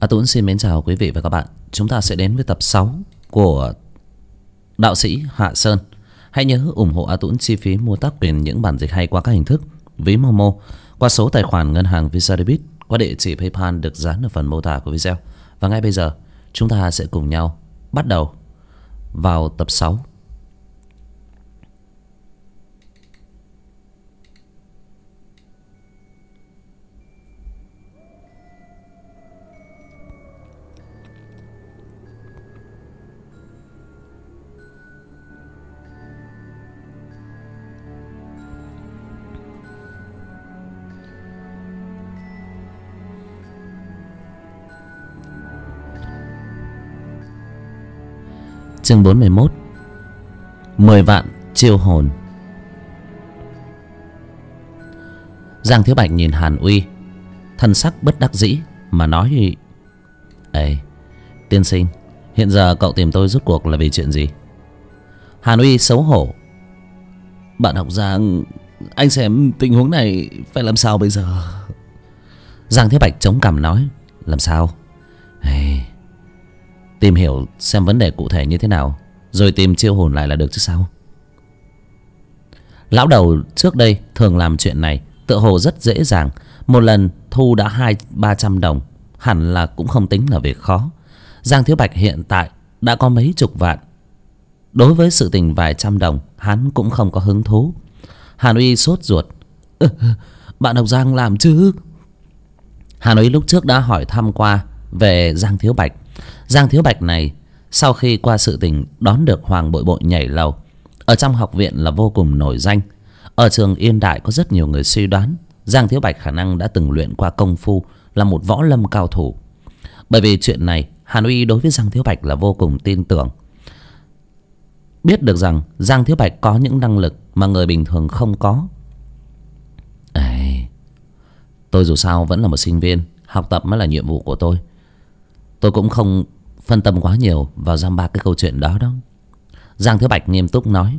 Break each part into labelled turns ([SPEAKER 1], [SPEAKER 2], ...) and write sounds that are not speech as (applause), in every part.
[SPEAKER 1] A à, Tuấn xin mến chào quý vị và các bạn. Chúng ta sẽ đến với tập 6 của đạo sĩ Hạ Sơn. Hãy nhớ ủng hộ A Tuấn chi phí mua tác quyền những bản dịch hay qua các hình thức ví Momo, qua số tài khoản ngân hàng Visa Debit, qua địa chỉ PayPal được dán ở phần mô tả của video. Và ngay bây giờ, chúng ta sẽ cùng nhau bắt đầu vào tập 6 chương 41 10 vạn chiêu hồn Giang Thiếu Bạch nhìn Hàn Uy Thân sắc bất đắc dĩ Mà nói Ê Tiên sinh Hiện giờ cậu tìm tôi rút cuộc là vì chuyện gì Hàn Uy xấu hổ Bạn học Giang Anh xem tình huống này Phải làm sao bây giờ Giang Thiếu Bạch chống cằm nói Làm sao Ê hey, tìm hiểu xem vấn đề cụ thể như thế nào rồi tìm chiêu hồn lại là được chứ sao lão đầu trước đây thường làm chuyện này tựa hồ rất dễ dàng một lần thu đã hai ba trăm đồng hẳn là cũng không tính là việc khó giang thiếu bạch hiện tại đã có mấy chục vạn đối với sự tình vài trăm đồng hắn cũng không có hứng thú hàn uy sốt ruột bạn học giang làm chứ hàn uy lúc trước đã hỏi thăm qua về giang thiếu bạch giang thiếu bạch này sau khi qua sự tình đón được hoàng bội bội nhảy lầu ở trong học viện là vô cùng nổi danh ở trường yên đại có rất nhiều người suy đoán giang thiếu bạch khả năng đã từng luyện qua công phu là một võ lâm cao thủ bởi vì chuyện này hàn uy đối với giang thiếu bạch là vô cùng tin tưởng biết được rằng giang thiếu bạch có những năng lực mà người bình thường không có Ê, tôi dù sao vẫn là một sinh viên học tập mới là nhiệm vụ của tôi tôi cũng không phân tâm quá nhiều vào giam ba cái câu chuyện đó đó giang thiếu bạch nghiêm túc nói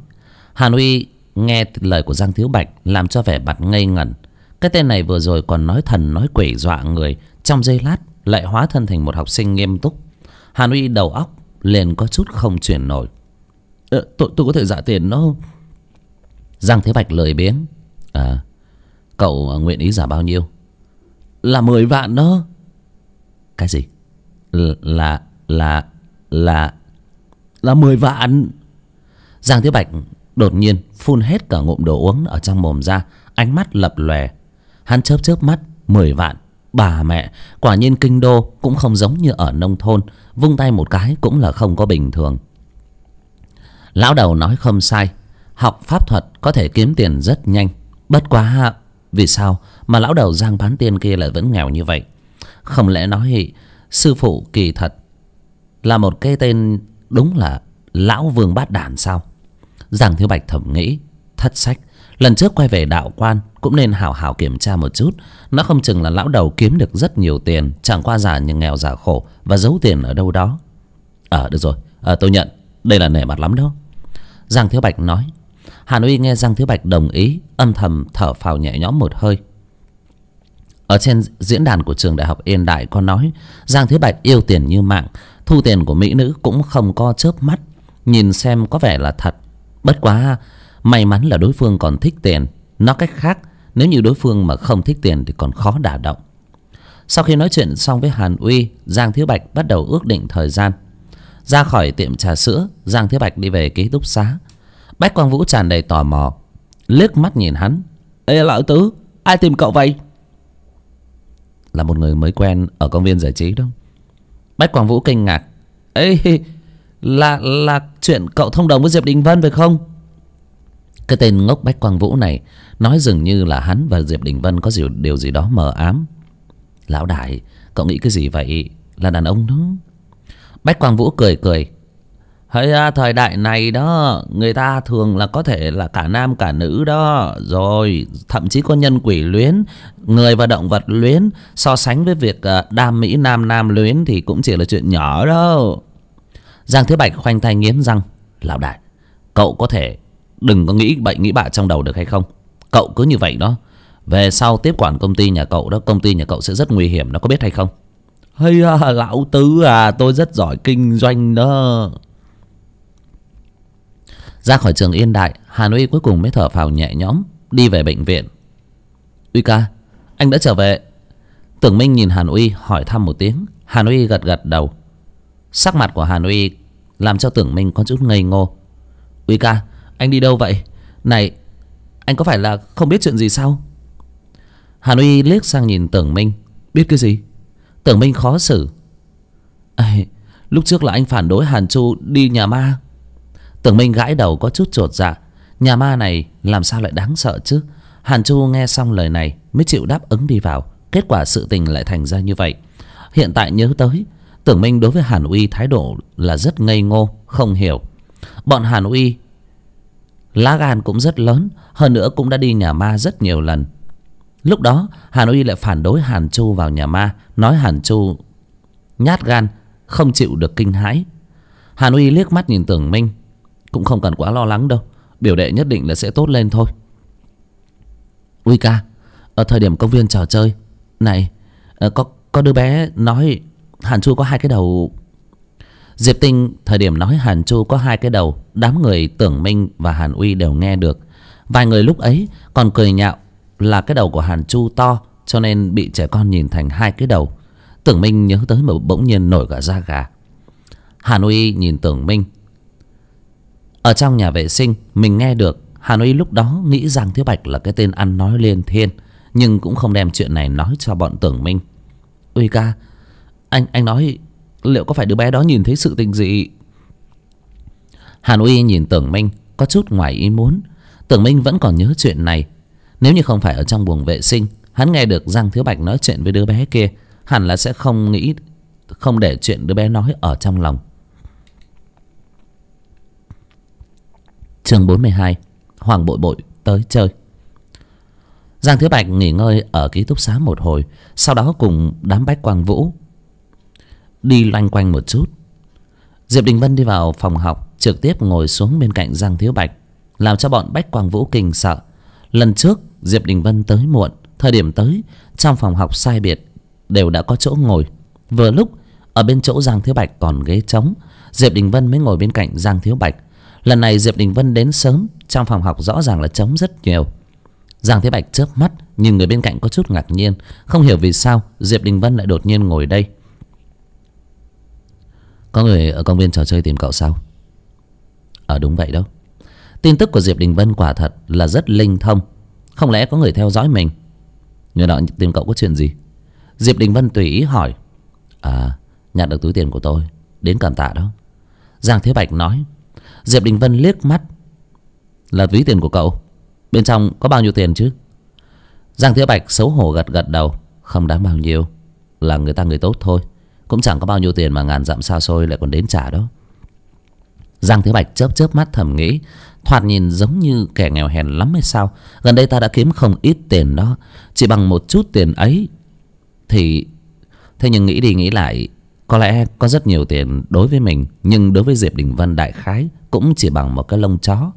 [SPEAKER 1] hàn uy nghe lời của giang thiếu bạch làm cho vẻ mặt ngây ngẩn cái tên này vừa rồi còn nói thần nói quỷ dọa người trong giây lát lại hóa thân thành một học sinh nghiêm túc hàn uy đầu óc liền có chút không chuyển nổi ờ, tôi, tôi có thể giả dạ tiền nó không giang thiếu bạch lời biến. à ờ, cậu nguyện ý giả bao nhiêu là mười vạn đó cái gì là là là là mười vạn giang thiếu bạch đột nhiên phun hết cả ngụm đồ uống ở trong mồm ra ánh mắt lập lòe hắn chớp chớp mắt mười vạn bà mẹ quả nhiên kinh đô cũng không giống như ở nông thôn vung tay một cái cũng là không có bình thường lão đầu nói không sai học pháp thuật có thể kiếm tiền rất nhanh bất quá vì sao mà lão đầu giang bán tiên kia lại vẫn nghèo như vậy không lẽ nói sư phụ kỳ thật là một cái tên đúng là lão vương bát đản sao giang thiếu bạch thẩm nghĩ thất sách lần trước quay về đạo quan cũng nên hào hào kiểm tra một chút nó không chừng là lão đầu kiếm được rất nhiều tiền chẳng qua giả nhưng nghèo giả khổ và giấu tiền ở đâu đó ờ được rồi à, tôi nhận đây là nể mặt lắm đó giang thiếu bạch nói hàn uy nghe giang thiếu bạch đồng ý âm thầm thở phào nhẹ nhõm một hơi ở trên diễn đàn của trường đại học yên đại có nói giang thiếu bạch yêu tiền như mạng thu tiền của mỹ nữ cũng không co chớp mắt nhìn xem có vẻ là thật bất quá may mắn là đối phương còn thích tiền nói cách khác nếu như đối phương mà không thích tiền thì còn khó đả động sau khi nói chuyện xong với hàn uy giang thiếu bạch bắt đầu ước định thời gian ra khỏi tiệm trà sữa giang thiếu bạch đi về ký túc xá bách quang vũ tràn đầy tò mò liếc mắt nhìn hắn ê lão tứ ai tìm cậu vậy là một người mới quen ở công viên giải trí đâu Bách Quang Vũ kinh ngạc Ê là, là chuyện cậu thông đồng với Diệp Đình Vân phải không Cái tên ngốc Bách Quang Vũ này Nói dường như là hắn và Diệp Đình Vân Có điều gì đó mờ ám Lão đại Cậu nghĩ cái gì vậy Là đàn ông đó Bách Quang Vũ cười cười hay à, thời đại này đó, người ta thường là có thể là cả nam cả nữ đó, rồi thậm chí có nhân quỷ luyến, người và động vật luyến, so sánh với việc à, đam mỹ nam nam luyến thì cũng chỉ là chuyện nhỏ đâu. Giang Thế Bạch khoanh tay nghiến răng, lão đại, cậu có thể đừng có nghĩ bệnh nghĩ bạ trong đầu được hay không? Cậu cứ như vậy đó, về sau tiếp quản công ty nhà cậu đó, công ty nhà cậu sẽ rất nguy hiểm, nó có biết hay không? Hay à, lão tứ à, tôi rất giỏi kinh doanh đó ra khỏi trường yên đại Hàn Uy cuối cùng mới thở phào nhẹ nhõm đi về bệnh viện uy ca anh đã trở về tưởng minh nhìn hàn uy hỏi thăm một tiếng hàn uy gật gật đầu sắc mặt của hàn uy làm cho tưởng minh có chút ngây ngô uy ca anh đi đâu vậy này anh có phải là không biết chuyện gì sao hàn uy liếc sang nhìn tưởng minh biết cái gì tưởng minh khó xử à, lúc trước là anh phản đối hàn chu đi nhà ma tưởng minh gãi đầu có chút chột dạ nhà ma này làm sao lại đáng sợ chứ hàn chu nghe xong lời này mới chịu đáp ứng đi vào kết quả sự tình lại thành ra như vậy hiện tại nhớ tới tưởng minh đối với hàn uy thái độ là rất ngây ngô không hiểu bọn hàn uy lá gan cũng rất lớn hơn nữa cũng đã đi nhà ma rất nhiều lần lúc đó hàn uy lại phản đối hàn chu vào nhà ma nói hàn chu nhát gan không chịu được kinh hãi hàn uy liếc mắt nhìn tưởng minh cũng không cần quá lo lắng đâu Biểu đệ nhất định là sẽ tốt lên thôi Uy ca Ở thời điểm công viên trò chơi Này ờ, có, có đứa bé nói Hàn Chu có hai cái đầu Diệp Tinh thời điểm nói Hàn Chu có hai cái đầu Đám người Tưởng Minh và Hàn Uy đều nghe được Vài người lúc ấy còn cười nhạo Là cái đầu của Hàn Chu to Cho nên bị trẻ con nhìn thành hai cái đầu Tưởng Minh nhớ tới mà bỗng nhiên nổi cả da gà Hàn Uy nhìn Tưởng Minh ở trong nhà vệ sinh mình nghe được hà nội lúc đó nghĩ giang thiếu bạch là cái tên ăn nói liên thiên nhưng cũng không đem chuyện này nói cho bọn tưởng minh uy ca anh anh nói liệu có phải đứa bé đó nhìn thấy sự tình gì hà nội nhìn tưởng minh có chút ngoài ý muốn tưởng minh vẫn còn nhớ chuyện này nếu như không phải ở trong buồng vệ sinh hắn nghe được giang thiếu bạch nói chuyện với đứa bé kia hẳn là sẽ không nghĩ không để chuyện đứa bé nói ở trong lòng chương 42 Hoàng Bội Bội tới chơi Giang thiếu Bạch nghỉ ngơi ở ký túc xá một hồi Sau đó cùng đám bách quang vũ Đi loanh quanh một chút Diệp Đình Vân đi vào phòng học Trực tiếp ngồi xuống bên cạnh Giang Thiếu Bạch Làm cho bọn Bách Quang Vũ kinh sợ Lần trước Diệp Đình Vân tới muộn Thời điểm tới Trong phòng học sai biệt Đều đã có chỗ ngồi Vừa lúc Ở bên chỗ Giang Thiếu Bạch còn ghế trống Diệp Đình Vân mới ngồi bên cạnh Giang Thiếu Bạch lần này diệp đình vân đến sớm trong phòng học rõ ràng là trống rất nhiều giang thế bạch chớp mắt nhìn người bên cạnh có chút ngạc nhiên không hiểu vì sao diệp đình vân lại đột nhiên ngồi đây có người ở công viên trò chơi tìm cậu sao ờ đúng vậy đâu tin tức của diệp đình vân quả thật là rất linh thông không lẽ có người theo dõi mình người nọ tìm cậu có chuyện gì diệp đình vân tùy ý hỏi à nhặt được túi tiền của tôi đến cảm tạ đó giang thế bạch nói diệp đình vân liếc mắt là ví tiền của cậu bên trong có bao nhiêu tiền chứ giang thiếu bạch xấu hổ gật gật đầu không đáng bao nhiêu là người ta người tốt thôi cũng chẳng có bao nhiêu tiền mà ngàn dặm xa xôi lại còn đến trả đó giang thiếu bạch chớp chớp mắt thầm nghĩ thoạt nhìn giống như kẻ nghèo hèn lắm hay sao gần đây ta đã kiếm không ít tiền đó chỉ bằng một chút tiền ấy thì thế nhưng nghĩ đi nghĩ lại có lẽ có rất nhiều tiền đối với mình nhưng đối với diệp đình vân đại khái cũng chỉ bằng một cái lông chó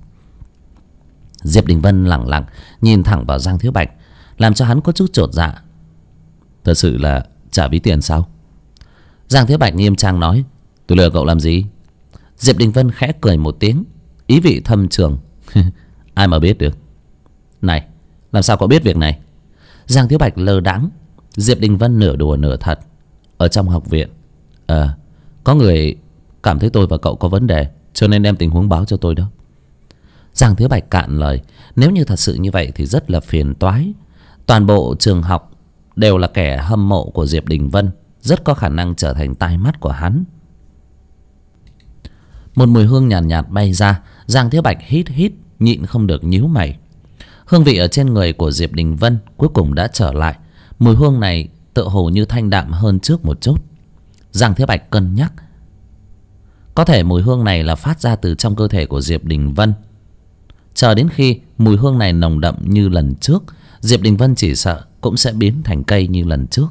[SPEAKER 1] diệp đình vân lẳng lặng nhìn thẳng vào giang thiếu bạch làm cho hắn có chút chột dạ thật sự là trả ví tiền sao giang thiếu bạch nghiêm trang nói tôi lừa cậu làm gì diệp đình vân khẽ cười một tiếng ý vị thâm trường (laughs) ai mà biết được này làm sao cậu biết việc này giang thiếu bạch lơ đãng diệp đình vân nửa đùa nửa thật ở trong học viện à, Có người cảm thấy tôi và cậu có vấn đề Cho nên đem tình huống báo cho tôi đó Giang Thế Bạch cạn lời Nếu như thật sự như vậy thì rất là phiền toái Toàn bộ trường học Đều là kẻ hâm mộ của Diệp Đình Vân Rất có khả năng trở thành tai mắt của hắn Một mùi hương nhàn nhạt, nhạt bay ra Giang Thế Bạch hít hít Nhịn không được nhíu mày Hương vị ở trên người của Diệp Đình Vân Cuối cùng đã trở lại Mùi hương này tựa hồ như thanh đạm hơn trước một chút giang thế bạch cân nhắc có thể mùi hương này là phát ra từ trong cơ thể của diệp đình vân chờ đến khi mùi hương này nồng đậm như lần trước diệp đình vân chỉ sợ cũng sẽ biến thành cây như lần trước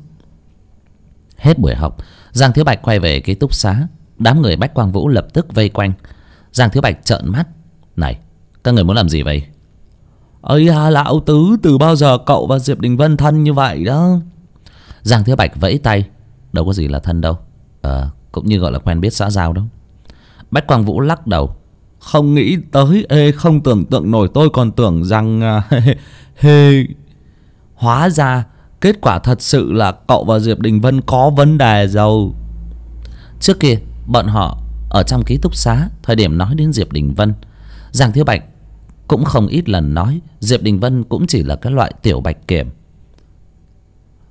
[SPEAKER 1] hết buổi học giang thiếu bạch quay về ký túc xá đám người bách quang vũ lập tức vây quanh giang thiếu bạch trợn mắt này các người muốn làm gì vậy ây à lão tứ từ bao giờ cậu và diệp đình vân thân như vậy đó giang thiếu bạch vẫy tay đâu có gì là thân đâu à, cũng như gọi là quen biết xã giao đó bách quang vũ lắc đầu không nghĩ tới ê không tưởng tượng nổi tôi còn tưởng rằng à, (laughs) hê hóa ra kết quả thật sự là cậu và diệp đình vân có vấn đề giàu trước kia bọn họ ở trong ký túc xá thời điểm nói đến diệp đình vân giang thiếu bạch cũng không ít lần nói diệp đình vân cũng chỉ là cái loại tiểu bạch kiểm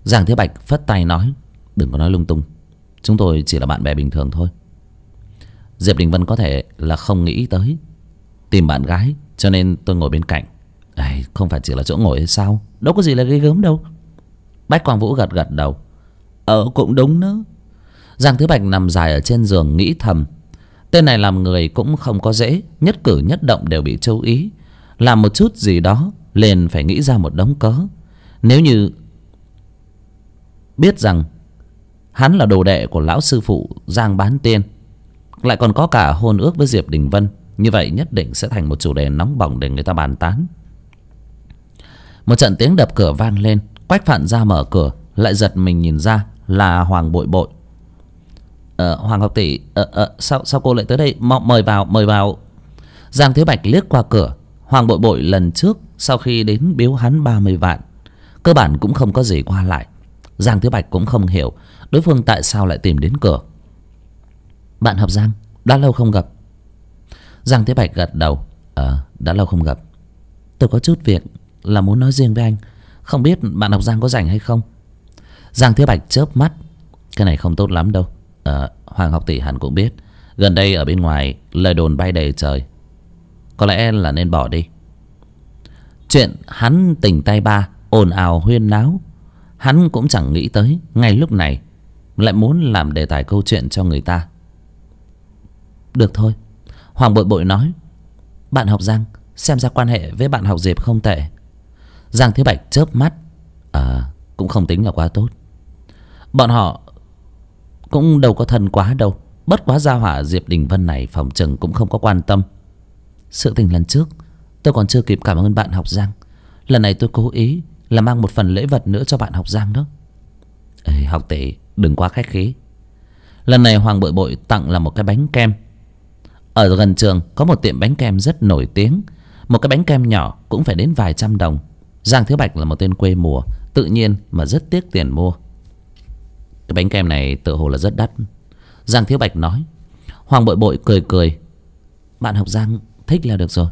[SPEAKER 1] giang thiếu bạch phất tay nói đừng có nói lung tung chúng tôi chỉ là bạn bè bình thường thôi diệp đình vân có thể là không nghĩ tới tìm bạn gái cho nên tôi ngồi bên cạnh Ây, không phải chỉ là chỗ ngồi hay sao đâu có gì là ghê gớm đâu bách quang vũ gật gật đầu ờ cũng đúng nữa giang thứ bạch nằm dài ở trên giường nghĩ thầm tên này làm người cũng không có dễ nhất cử nhất động đều bị châu ý làm một chút gì đó liền phải nghĩ ra một đống cớ nếu như biết rằng hắn là đồ đệ của lão sư phụ giang bán tiên lại còn có cả hôn ước với diệp đình vân như vậy nhất định sẽ thành một chủ đề nóng bỏng để người ta bàn tán một trận tiếng đập cửa vang lên quách phạn ra mở cửa lại giật mình nhìn ra là hoàng bội bội ờ, hoàng học tỷ ờ, ờ, sao sao cô lại tới đây M mời vào mời vào giang thế bạch liếc qua cửa hoàng bội bội lần trước sau khi đến biếu hắn ba mươi vạn cơ bản cũng không có gì qua lại giang thứ bạch cũng không hiểu đối phương tại sao lại tìm đến cửa bạn hợp giang đã lâu không gặp giang thế bạch gật đầu ờ đã lâu không gặp tôi có chút việc là muốn nói riêng với anh không biết bạn Hợp giang có rảnh hay không giang thế bạch chớp mắt cái này không tốt lắm đâu ờ hoàng học tỷ hẳn cũng biết gần đây ở bên ngoài lời đồn bay đầy trời có lẽ là nên bỏ đi chuyện hắn tỉnh tay ba ồn ào huyên náo Hắn cũng chẳng nghĩ tới Ngay lúc này Lại muốn làm đề tài câu chuyện cho người ta Được thôi Hoàng bội bội nói Bạn học Giang Xem ra quan hệ với bạn học Diệp không tệ Giang Thế Bạch chớp mắt À cũng không tính là quá tốt Bọn họ Cũng đâu có thân quá đâu Bất quá gia hỏa Diệp Đình Vân này Phòng trừng cũng không có quan tâm Sự tình lần trước Tôi còn chưa kịp cảm ơn bạn học Giang Lần này tôi cố ý là mang một phần lễ vật nữa cho bạn học giang đó Ê, học tỷ đừng quá khách khí lần này hoàng bội bội tặng là một cái bánh kem ở gần trường có một tiệm bánh kem rất nổi tiếng một cái bánh kem nhỏ cũng phải đến vài trăm đồng giang thiếu bạch là một tên quê mùa tự nhiên mà rất tiếc tiền mua cái bánh kem này tự hồ là rất đắt giang thiếu bạch nói hoàng bội bội cười cười bạn học giang thích là được rồi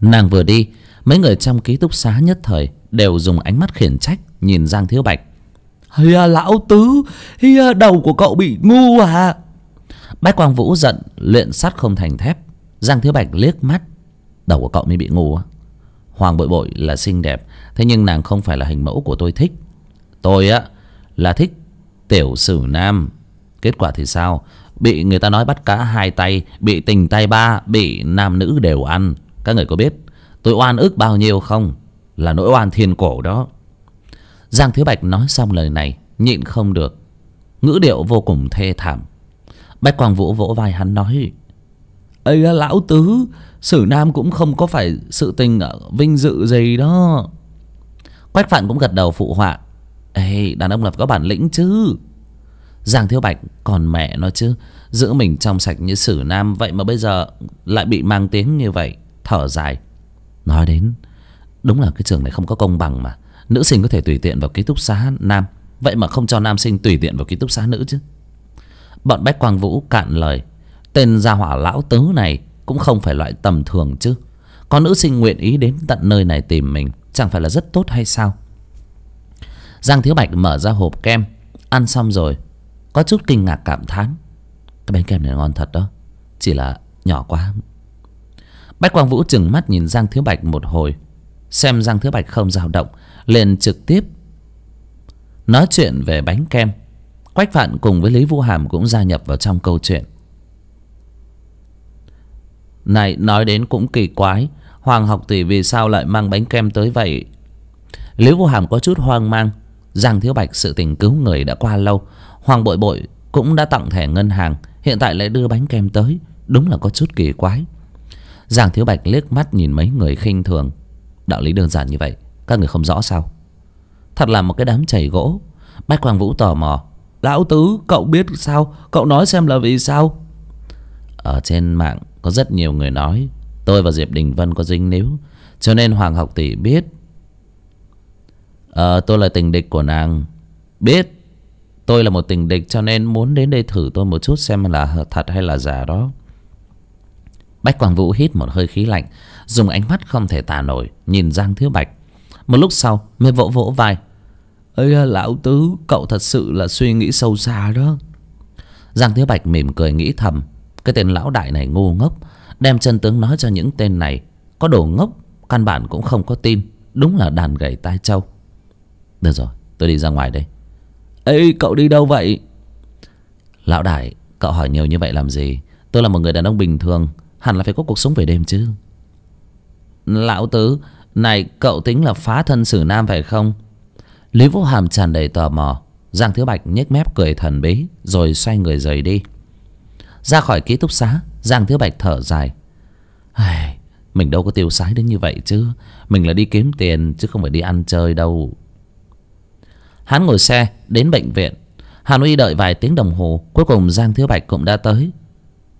[SPEAKER 1] nàng vừa đi mấy người trong ký túc xá nhất thời đều dùng ánh mắt khiển trách nhìn giang thiếu bạch hìa à, lão tứ hìa à, đầu của cậu bị ngu à bách quang vũ giận luyện sắt không thành thép giang thiếu bạch liếc mắt đầu của cậu mới bị ngu hoàng bội bội là xinh đẹp thế nhưng nàng không phải là hình mẫu của tôi thích tôi á là thích tiểu sử nam kết quả thì sao bị người ta nói bắt cá hai tay bị tình tay ba bị nam nữ đều ăn các người có biết tôi oan ức bao nhiêu không là nỗi oan thiên cổ đó giang thiếu bạch nói xong lời này nhịn không được ngữ điệu vô cùng thê thảm bách quang vũ vỗ vai hắn nói ấy lão tứ sử nam cũng không có phải sự tình ờ, vinh dự gì đó quách phạn cũng gật đầu phụ họa ê đàn ông là có bản lĩnh chứ giang thiếu bạch còn mẹ nó chứ giữ mình trong sạch như sử nam vậy mà bây giờ lại bị mang tiếng như vậy thở dài nói đến đúng là cái trường này không có công bằng mà nữ sinh có thể tùy tiện vào ký túc xá nam vậy mà không cho nam sinh tùy tiện vào ký túc xá nữ chứ bọn bách quang vũ cạn lời tên gia hỏa lão tứ này cũng không phải loại tầm thường chứ có nữ sinh nguyện ý đến tận nơi này tìm mình chẳng phải là rất tốt hay sao giang thiếu bạch mở ra hộp kem ăn xong rồi có chút kinh ngạc cảm thán cái bánh kem này ngon thật đó chỉ là nhỏ quá bách quang vũ chừng mắt nhìn giang thiếu bạch một hồi xem giang thiếu bạch không dao động liền trực tiếp nói chuyện về bánh kem quách phạn cùng với lý vũ hàm cũng gia nhập vào trong câu chuyện này nói đến cũng kỳ quái hoàng học tỷ vì sao lại mang bánh kem tới vậy lý vũ hàm có chút hoang mang giang thiếu bạch sự tình cứu người đã qua lâu hoàng bội bội cũng đã tặng thẻ ngân hàng hiện tại lại đưa bánh kem tới đúng là có chút kỳ quái Giang Thiếu Bạch liếc mắt nhìn mấy người khinh thường Đạo lý đơn giản như vậy Các người không rõ sao Thật là một cái đám chảy gỗ Bách Quang Vũ tò mò Lão Tứ cậu biết sao Cậu nói xem là vì sao Ở trên mạng có rất nhiều người nói Tôi và Diệp Đình Vân có dính níu Cho nên Hoàng Học Tỷ biết Ờ tôi là tình địch của nàng Biết Tôi là một tình địch cho nên muốn đến đây thử tôi một chút xem là thật hay là giả đó bách quang vũ hít một hơi khí lạnh dùng ánh mắt không thể tả nổi nhìn giang thiếu bạch một lúc sau mới vỗ vỗ vai ấy lão tứ cậu thật sự là suy nghĩ sâu xa đó giang thiếu bạch mỉm cười nghĩ thầm cái tên lão đại này ngu ngốc đem chân tướng nói cho những tên này có đồ ngốc căn bản cũng không có tin đúng là đàn gầy tai trâu được rồi tôi đi ra ngoài đây ê cậu đi đâu vậy lão đại cậu hỏi nhiều như vậy làm gì tôi là một người đàn ông bình thường hẳn là phải có cuộc sống về đêm chứ lão tứ này cậu tính là phá thân xử nam phải không lý vũ hàm tràn đầy tò mò giang thiếu bạch nhếch mép cười thần bí rồi xoay người rời đi ra khỏi ký túc xá giang thiếu bạch thở dài Ai, mình đâu có tiêu sái đến như vậy chứ mình là đi kiếm tiền chứ không phải đi ăn chơi đâu hắn ngồi xe đến bệnh viện hàn uy đợi vài tiếng đồng hồ cuối cùng giang thiếu bạch cũng đã tới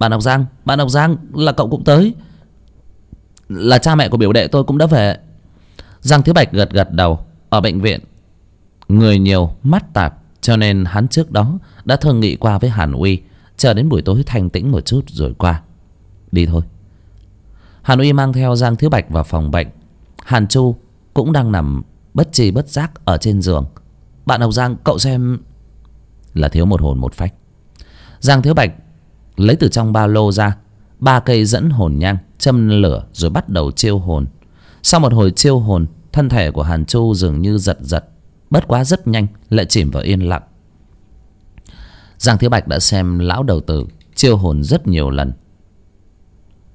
[SPEAKER 1] bạn Ngọc Giang Bạn Ngọc Giang là cậu cũng tới Là cha mẹ của biểu đệ tôi cũng đã về Giang Thiếu Bạch gật gật đầu Ở bệnh viện Người nhiều mắt tạp Cho nên hắn trước đó đã thương nghị qua với Hàn Uy Chờ đến buổi tối thanh tĩnh một chút rồi qua Đi thôi Hàn Uy mang theo Giang Thiếu Bạch vào phòng bệnh Hàn Chu cũng đang nằm bất trì bất giác ở trên giường bạn Ngọc Giang cậu xem Là thiếu một hồn một phách Giang Thiếu Bạch lấy từ trong ba lô ra ba cây dẫn hồn nhang châm lửa rồi bắt đầu chiêu hồn sau một hồi chiêu hồn thân thể của hàn chu dường như giật giật bất quá rất nhanh lại chìm vào yên lặng giang thiếu bạch đã xem lão đầu tử chiêu hồn rất nhiều lần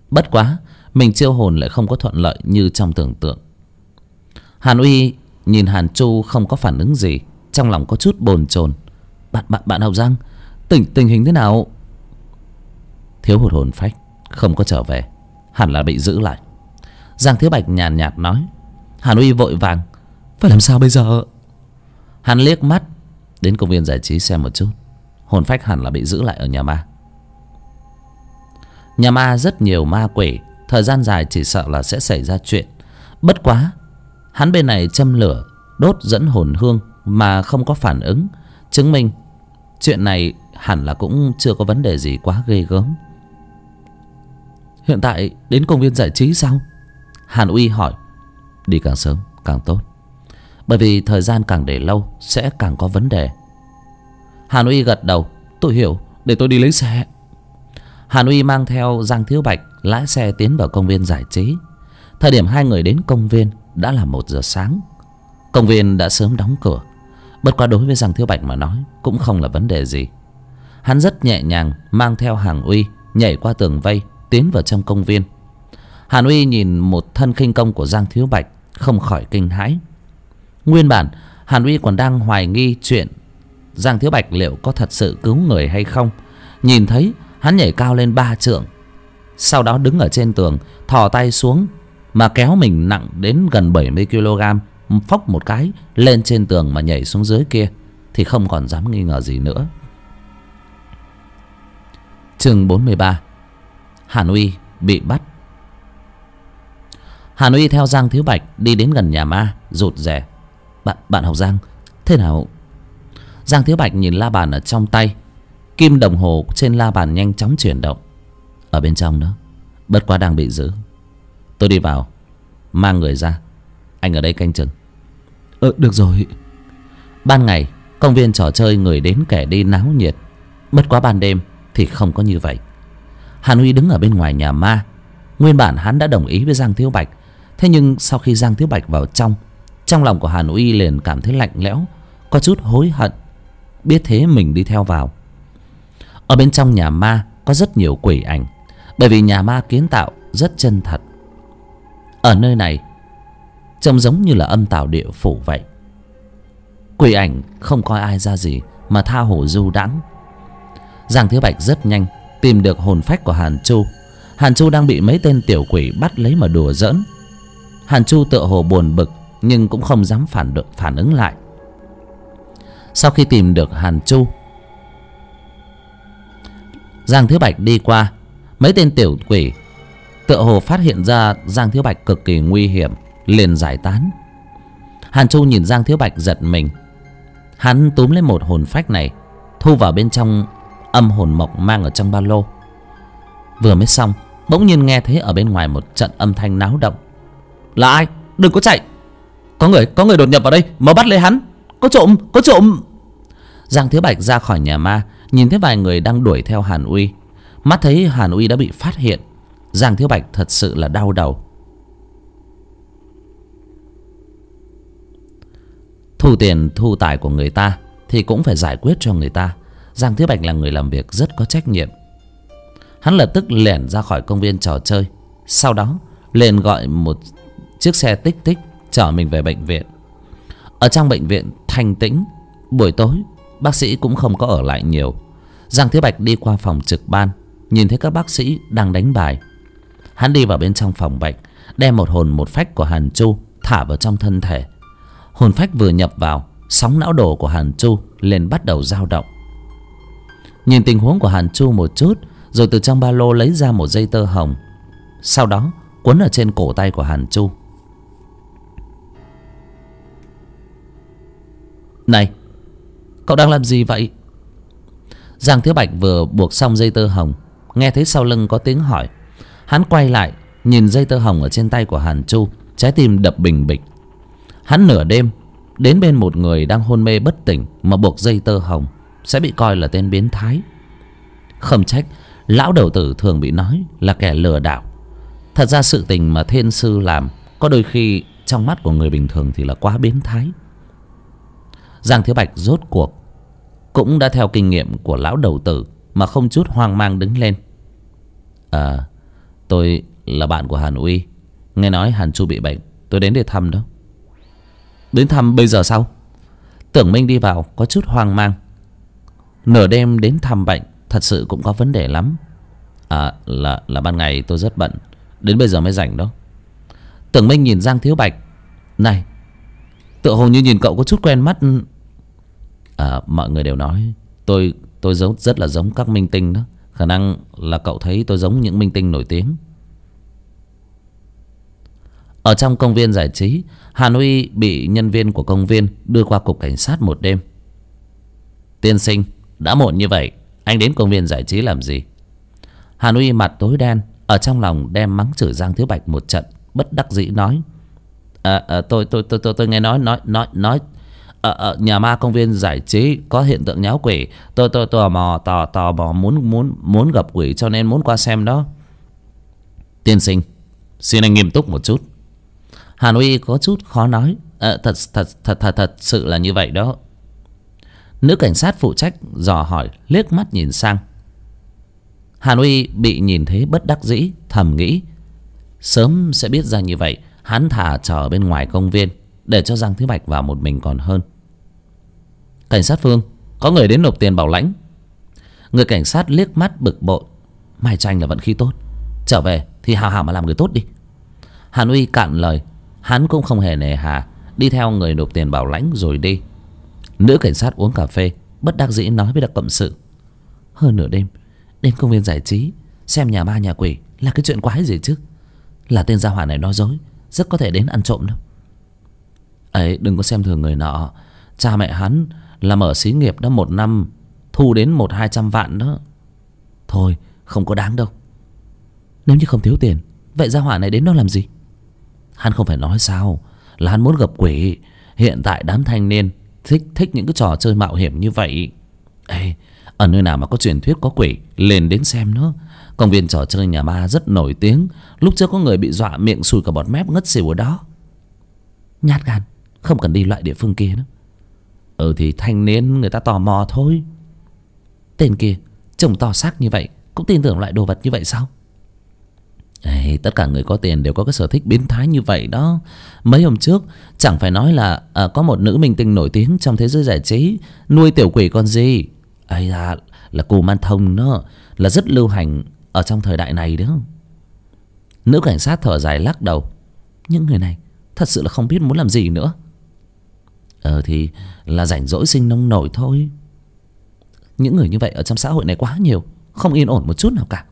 [SPEAKER 1] bất quá mình chiêu hồn lại không có thuận lợi như trong tưởng tượng hàn uy nhìn hàn chu không có phản ứng gì trong lòng có chút bồn chồn bạn bạn bạn học giang tình tình hình thế nào thiếu hụt hồn phách không có trở về hẳn là bị giữ lại giang thiếu bạch nhàn nhạt, nói hàn uy vội vàng phải làm sao bây giờ hắn liếc mắt đến công viên giải trí xem một chút hồn phách hẳn là bị giữ lại ở nhà ma nhà ma rất nhiều ma quỷ thời gian dài chỉ sợ là sẽ xảy ra chuyện bất quá hắn bên này châm lửa đốt dẫn hồn hương mà không có phản ứng chứng minh chuyện này hẳn là cũng chưa có vấn đề gì quá ghê gớm Hiện tại đến công viên giải trí sao Hàn Uy hỏi Đi càng sớm càng tốt Bởi vì thời gian càng để lâu Sẽ càng có vấn đề Hàn Uy gật đầu Tôi hiểu để tôi đi lấy xe Hàn Uy mang theo Giang Thiếu Bạch Lái xe tiến vào công viên giải trí Thời điểm hai người đến công viên Đã là một giờ sáng Công viên đã sớm đóng cửa Bất quá đối với Giang Thiếu Bạch mà nói Cũng không là vấn đề gì Hắn rất nhẹ nhàng mang theo Hàn uy Nhảy qua tường vây tiến vào trong công viên hàn uy nhìn một thân khinh công của giang thiếu bạch không khỏi kinh hãi nguyên bản hàn uy còn đang hoài nghi chuyện giang thiếu bạch liệu có thật sự cứu người hay không nhìn thấy hắn nhảy cao lên ba trượng sau đó đứng ở trên tường thò tay xuống mà kéo mình nặng đến gần bảy mươi kg phóc một cái lên trên tường mà nhảy xuống dưới kia thì không còn dám nghi ngờ gì nữa chương bốn mươi ba hàn uy bị bắt hàn uy theo giang thiếu bạch đi đến gần nhà ma rụt rè bạn bạn học giang thế nào giang thiếu bạch nhìn la bàn ở trong tay kim đồng hồ trên la bàn nhanh chóng chuyển động ở bên trong đó bất quá đang bị giữ tôi đi vào mang người ra anh ở đây canh chừng ờ được rồi ban ngày công viên trò chơi người đến kẻ đi náo nhiệt bất quá ban đêm thì không có như vậy hàn huy đứng ở bên ngoài nhà ma nguyên bản hắn đã đồng ý với giang thiếu bạch thế nhưng sau khi giang thiếu bạch vào trong trong lòng của hàn uy liền cảm thấy lạnh lẽo có chút hối hận biết thế mình đi theo vào ở bên trong nhà ma có rất nhiều quỷ ảnh bởi vì nhà ma kiến tạo rất chân thật ở nơi này trông giống như là âm tào địa phủ vậy quỷ ảnh không coi ai ra gì mà tha hồ du đãng giang thiếu bạch rất nhanh tìm được hồn phách của hàn chu hàn chu đang bị mấy tên tiểu quỷ bắt lấy mà đùa giỡn hàn chu tựa hồ buồn bực nhưng cũng không dám phản, được, phản ứng lại sau khi tìm được hàn chu giang thiếu bạch đi qua mấy tên tiểu quỷ tựa hồ phát hiện ra giang thiếu bạch cực kỳ nguy hiểm liền giải tán hàn chu nhìn giang thiếu bạch giật mình hắn túm lấy một hồn phách này thu vào bên trong âm hồn mộc mang ở trong ba lô vừa mới xong bỗng nhiên nghe thấy ở bên ngoài một trận âm thanh náo động là ai đừng có chạy có người có người đột nhập vào đây mau bắt lấy hắn có trộm có trộm giang thiếu bạch ra khỏi nhà ma nhìn thấy vài người đang đuổi theo hàn uy mắt thấy hàn uy đã bị phát hiện giang thiếu bạch thật sự là đau đầu thu tiền thu tài của người ta thì cũng phải giải quyết cho người ta giang thứ bạch là người làm việc rất có trách nhiệm hắn lập tức lẻn ra khỏi công viên trò chơi sau đó lên gọi một chiếc xe tích tích chở mình về bệnh viện ở trong bệnh viện thanh tĩnh buổi tối bác sĩ cũng không có ở lại nhiều giang thứ bạch đi qua phòng trực ban nhìn thấy các bác sĩ đang đánh bài hắn đi vào bên trong phòng bệnh đem một hồn một phách của hàn chu thả vào trong thân thể hồn phách vừa nhập vào sóng não đồ của hàn chu liền bắt đầu dao động Nhìn tình huống của Hàn Chu một chút Rồi từ trong ba lô lấy ra một dây tơ hồng Sau đó quấn ở trên cổ tay của Hàn Chu Này Cậu đang làm gì vậy Giang Thiếu Bạch vừa buộc xong dây tơ hồng Nghe thấy sau lưng có tiếng hỏi Hắn quay lại Nhìn dây tơ hồng ở trên tay của Hàn Chu Trái tim đập bình bịch Hắn nửa đêm Đến bên một người đang hôn mê bất tỉnh Mà buộc dây tơ hồng sẽ bị coi là tên biến thái không trách lão đầu tử thường bị nói là kẻ lừa đảo thật ra sự tình mà thiên sư làm có đôi khi trong mắt của người bình thường thì là quá biến thái giang thiếu bạch rốt cuộc cũng đã theo kinh nghiệm của lão đầu tử mà không chút hoang mang đứng lên à tôi là bạn của hàn uy nghe nói hàn chu bị bệnh tôi đến để thăm đó đến thăm bây giờ sao tưởng minh đi vào có chút hoang mang nửa đêm đến thăm bệnh thật sự cũng có vấn đề lắm à là là ban ngày tôi rất bận đến bây giờ mới rảnh đó tưởng minh nhìn giang thiếu bạch này tựa hồ như nhìn cậu có chút quen mắt à mọi người đều nói tôi tôi giống rất là giống các minh tinh đó khả năng là cậu thấy tôi giống những minh tinh nổi tiếng ở trong công viên giải trí hàn uy bị nhân viên của công viên đưa qua cục cảnh sát một đêm tiên sinh đã muộn như vậy Anh đến công viên giải trí làm gì Hàn Uy mặt tối đen Ở trong lòng đem mắng chửi Giang Thiếu Bạch một trận Bất đắc dĩ nói à, à, tôi, tôi, tôi, tôi, tôi nghe nói nói nói nói ở, ờ, ở nhà ma công viên giải trí có hiện tượng nháo quỷ tôi tôi tò mò tò tò mò muốn muốn muốn gặp quỷ cho nên muốn qua xem đó tiên sinh xin anh nghiêm túc một chút hàn uy có chút khó nói à, thật thật thật thật thật sự là như vậy đó nữ cảnh sát phụ trách dò hỏi liếc mắt nhìn sang hàn uy bị nhìn thấy bất đắc dĩ thầm nghĩ sớm sẽ biết ra như vậy hắn thả chờ bên ngoài công viên để cho giang thứ bạch vào một mình còn hơn cảnh sát phương có người đến nộp tiền bảo lãnh người cảnh sát liếc mắt bực bội mai cho anh là vận khí tốt trở về thì hào hào mà làm người tốt đi hàn uy cạn lời hắn cũng không hề nề hà đi theo người nộp tiền bảo lãnh rồi đi nữ cảnh sát uống cà phê bất đắc dĩ nói với đặc cộng sự hơn nửa đêm đến công viên giải trí xem nhà ba nhà quỷ là cái chuyện quái gì chứ là tên gia hỏa này nói dối rất có thể đến ăn trộm đâu ấy đừng có xem thường người nọ cha mẹ hắn làm ở xí nghiệp đó một năm thu đến một hai trăm vạn đó thôi không có đáng đâu nếu như không thiếu tiền vậy gia hỏa này đến đó làm gì hắn không phải nói sao là hắn muốn gặp quỷ hiện tại đám thanh niên thích thích những cái trò chơi mạo hiểm như vậy Ê, ở nơi nào mà có truyền thuyết có quỷ lên đến xem nữa công viên trò chơi nhà ma rất nổi tiếng lúc trước có người bị dọa miệng sùi cả bọt mép ngất xỉu ở đó nhát gan không cần đi loại địa phương kia nữa ừ thì thanh niên người ta tò mò thôi tên kia trông to xác như vậy cũng tin tưởng loại đồ vật như vậy sao Đấy, tất cả người có tiền đều có cái sở thích biến thái như vậy đó mấy hôm trước chẳng phải nói là à, có một nữ minh tinh nổi tiếng trong thế giới giải trí nuôi tiểu quỷ con gì ấy là là cù man thông đó là rất lưu hành ở trong thời đại này đó nữ cảnh sát thở dài lắc đầu những người này thật sự là không biết muốn làm gì nữa ờ thì là rảnh rỗi sinh nông nổi thôi những người như vậy ở trong xã hội này quá nhiều không yên ổn một chút nào cả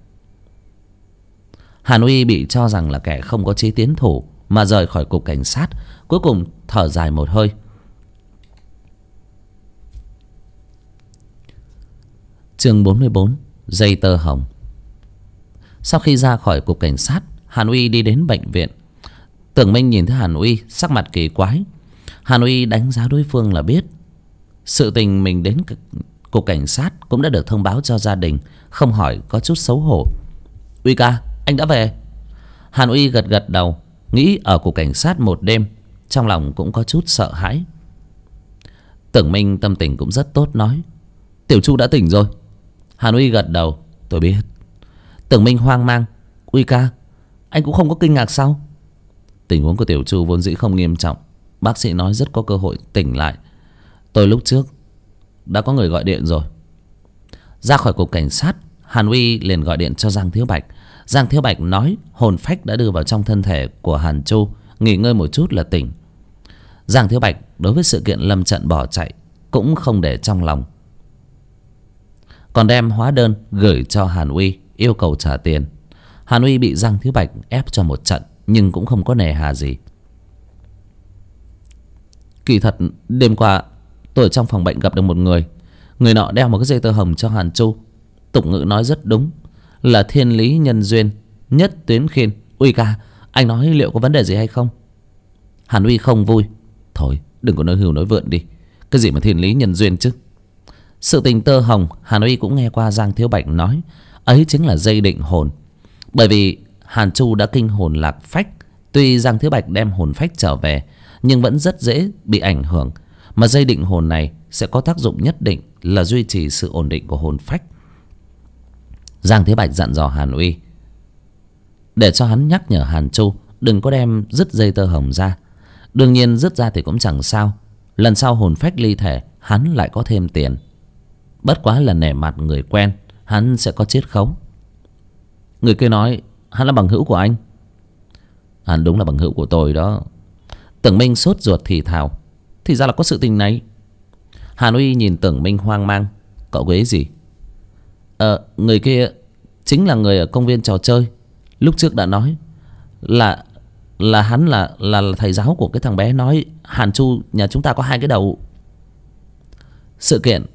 [SPEAKER 1] hàn uy bị cho rằng là kẻ không có chí tiến thủ mà rời khỏi cục cảnh sát cuối cùng thở dài một hơi chương bốn mươi bốn dây tơ hồng sau khi ra khỏi cục cảnh sát hàn uy đi đến bệnh viện tưởng minh nhìn thấy hàn uy sắc mặt kỳ quái hàn uy đánh giá đối phương là biết sự tình mình đến cục cảnh sát cũng đã được thông báo cho gia đình không hỏi có chút xấu hổ uy ca anh đã về Hàn Uy gật gật đầu Nghĩ ở cục cảnh sát một đêm Trong lòng cũng có chút sợ hãi Tưởng Minh tâm tình cũng rất tốt nói Tiểu Chu đã tỉnh rồi Hàn Uy gật đầu Tôi biết Tưởng Minh hoang mang Uy ca Anh cũng không có kinh ngạc sao Tình huống của Tiểu Chu vốn dĩ không nghiêm trọng Bác sĩ nói rất có cơ hội tỉnh lại Tôi lúc trước Đã có người gọi điện rồi Ra khỏi cục cảnh sát Hàn Uy liền gọi điện cho Giang Thiếu Bạch giang thiếu bạch nói hồn phách đã đưa vào trong thân thể của hàn chu nghỉ ngơi một chút là tỉnh giang thiếu bạch đối với sự kiện lâm trận bỏ chạy cũng không để trong lòng còn đem hóa đơn gửi cho hàn uy yêu cầu trả tiền hàn uy bị giang thiếu bạch ép cho một trận nhưng cũng không có nề hà gì kỳ thật đêm qua tôi ở trong phòng bệnh gặp được một người người nọ đeo một cái dây tơ hồng cho hàn chu tục ngữ nói rất đúng là thiên lý nhân duyên nhất tuyến khiên uy ca anh nói liệu có vấn đề gì hay không hàn uy không vui thôi đừng có nói hưu nói vượn đi cái gì mà thiên lý nhân duyên chứ sự tình tơ hồng hàn uy cũng nghe qua giang thiếu bạch nói ấy chính là dây định hồn bởi vì hàn chu đã kinh hồn lạc phách tuy giang thiếu bạch đem hồn phách trở về nhưng vẫn rất dễ bị ảnh hưởng mà dây định hồn này sẽ có tác dụng nhất định là duy trì sự ổn định của hồn phách giang thế bạch dặn dò hàn uy để cho hắn nhắc nhở hàn chu đừng có đem dứt dây tơ hồng ra đương nhiên dứt ra thì cũng chẳng sao lần sau hồn phách ly thể hắn lại có thêm tiền bất quá là nể mặt người quen hắn sẽ có chiết khấu người kia nói hắn là bằng hữu của anh hắn à, đúng là bằng hữu của tôi đó tưởng minh sốt ruột thì thào thì ra là có sự tình này hàn uy nhìn tưởng minh hoang mang cậu ghế gì Ờ, người kia chính là người ở công viên trò chơi. Lúc trước đã nói là là hắn là là, là thầy giáo của cái thằng bé nói Hàn Chu nhà chúng ta có hai cái đầu. Sự kiện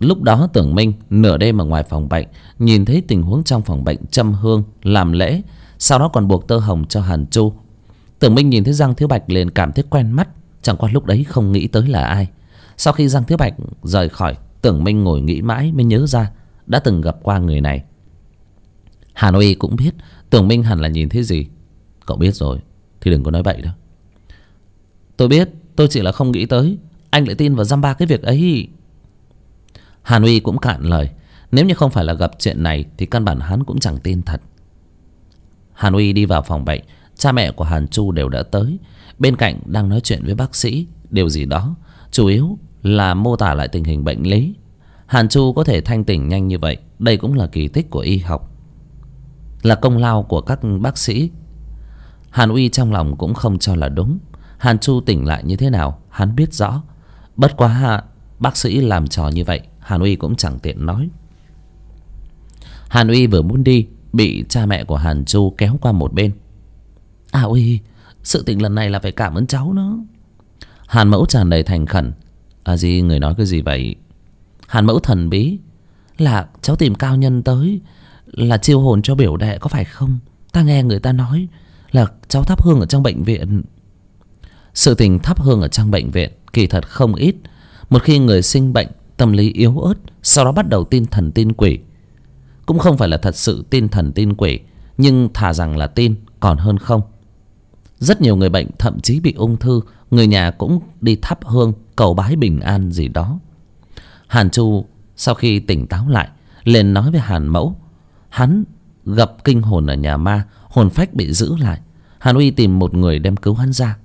[SPEAKER 1] Lúc đó Tưởng Minh nửa đêm ở ngoài phòng bệnh Nhìn thấy tình huống trong phòng bệnh châm hương Làm lễ Sau đó còn buộc tơ hồng cho Hàn Chu Tưởng Minh nhìn thấy Giang Thiếu Bạch liền cảm thấy quen mắt Chẳng qua lúc đấy không nghĩ tới là ai Sau khi Giang Thiếu Bạch rời khỏi Tưởng Minh ngồi nghĩ mãi mới nhớ ra đã từng gặp qua người này hà nội cũng biết tưởng minh hẳn là nhìn thấy gì cậu biết rồi thì đừng có nói bậy đó tôi biết tôi chỉ là không nghĩ tới anh lại tin vào dăm ba cái việc ấy hàn uy cũng cạn lời nếu như không phải là gặp chuyện này thì căn bản hắn cũng chẳng tin thật hàn uy đi vào phòng bệnh cha mẹ của hàn chu đều đã tới bên cạnh đang nói chuyện với bác sĩ điều gì đó chủ yếu là mô tả lại tình hình bệnh lý hàn chu có thể thanh tỉnh nhanh như vậy đây cũng là kỳ tích của y học là công lao của các bác sĩ hàn uy trong lòng cũng không cho là đúng hàn chu tỉnh lại như thế nào hắn biết rõ bất quá hạ bác sĩ làm trò như vậy hàn uy cũng chẳng tiện nói hàn uy vừa muốn đi bị cha mẹ của hàn chu kéo qua một bên à uy sự tình lần này là phải cảm ơn cháu nó hàn mẫu tràn đầy thành khẩn à gì người nói cái gì vậy hàn mẫu thần bí là cháu tìm cao nhân tới là chiêu hồn cho biểu đệ có phải không ta nghe người ta nói là cháu thắp hương ở trong bệnh viện sự tình thắp hương ở trong bệnh viện kỳ thật không ít một khi người sinh bệnh tâm lý yếu ớt sau đó bắt đầu tin thần tin quỷ cũng không phải là thật sự tin thần tin quỷ nhưng thả rằng là tin còn hơn không rất nhiều người bệnh thậm chí bị ung thư người nhà cũng đi thắp hương cầu bái bình an gì đó hàn chu sau khi tỉnh táo lại liền nói với hàn mẫu hắn gặp kinh hồn ở nhà ma hồn phách bị giữ lại hàn uy tìm một người đem cứu hắn ra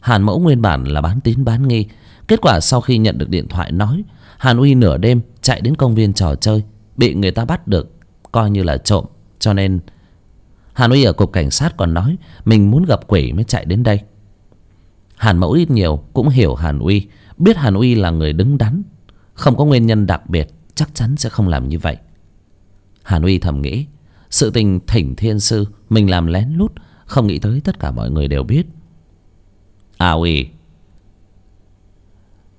[SPEAKER 1] hàn mẫu nguyên bản là bán tín bán nghi kết quả sau khi nhận được điện thoại nói hàn uy nửa đêm chạy đến công viên trò chơi bị người ta bắt được coi như là trộm cho nên hàn uy ở cục cảnh sát còn nói mình muốn gặp quỷ mới chạy đến đây hàn mẫu ít nhiều cũng hiểu hàn uy biết hàn uy là người đứng đắn không có nguyên nhân đặc biệt chắc chắn sẽ không làm như vậy hàn uy thầm nghĩ sự tình thỉnh thiên sư mình làm lén lút không nghĩ tới tất cả mọi người đều biết à uy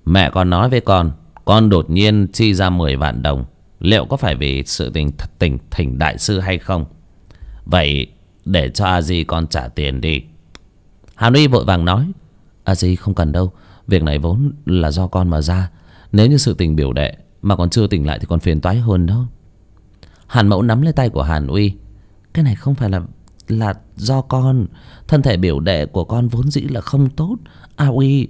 [SPEAKER 1] mẹ con nói với con con đột nhiên chi ra mười vạn đồng liệu có phải vì sự tình tình thỉnh đại sư hay không vậy để cho a di con trả tiền đi hàn uy vội vàng nói a di không cần đâu việc này vốn là do con mà ra nếu như sự tình biểu đệ Mà còn chưa tỉnh lại thì còn phiền toái hơn đó Hàn mẫu nắm lấy tay của Hàn Uy Cái này không phải là là do con Thân thể biểu đệ của con vốn dĩ là không tốt A Uy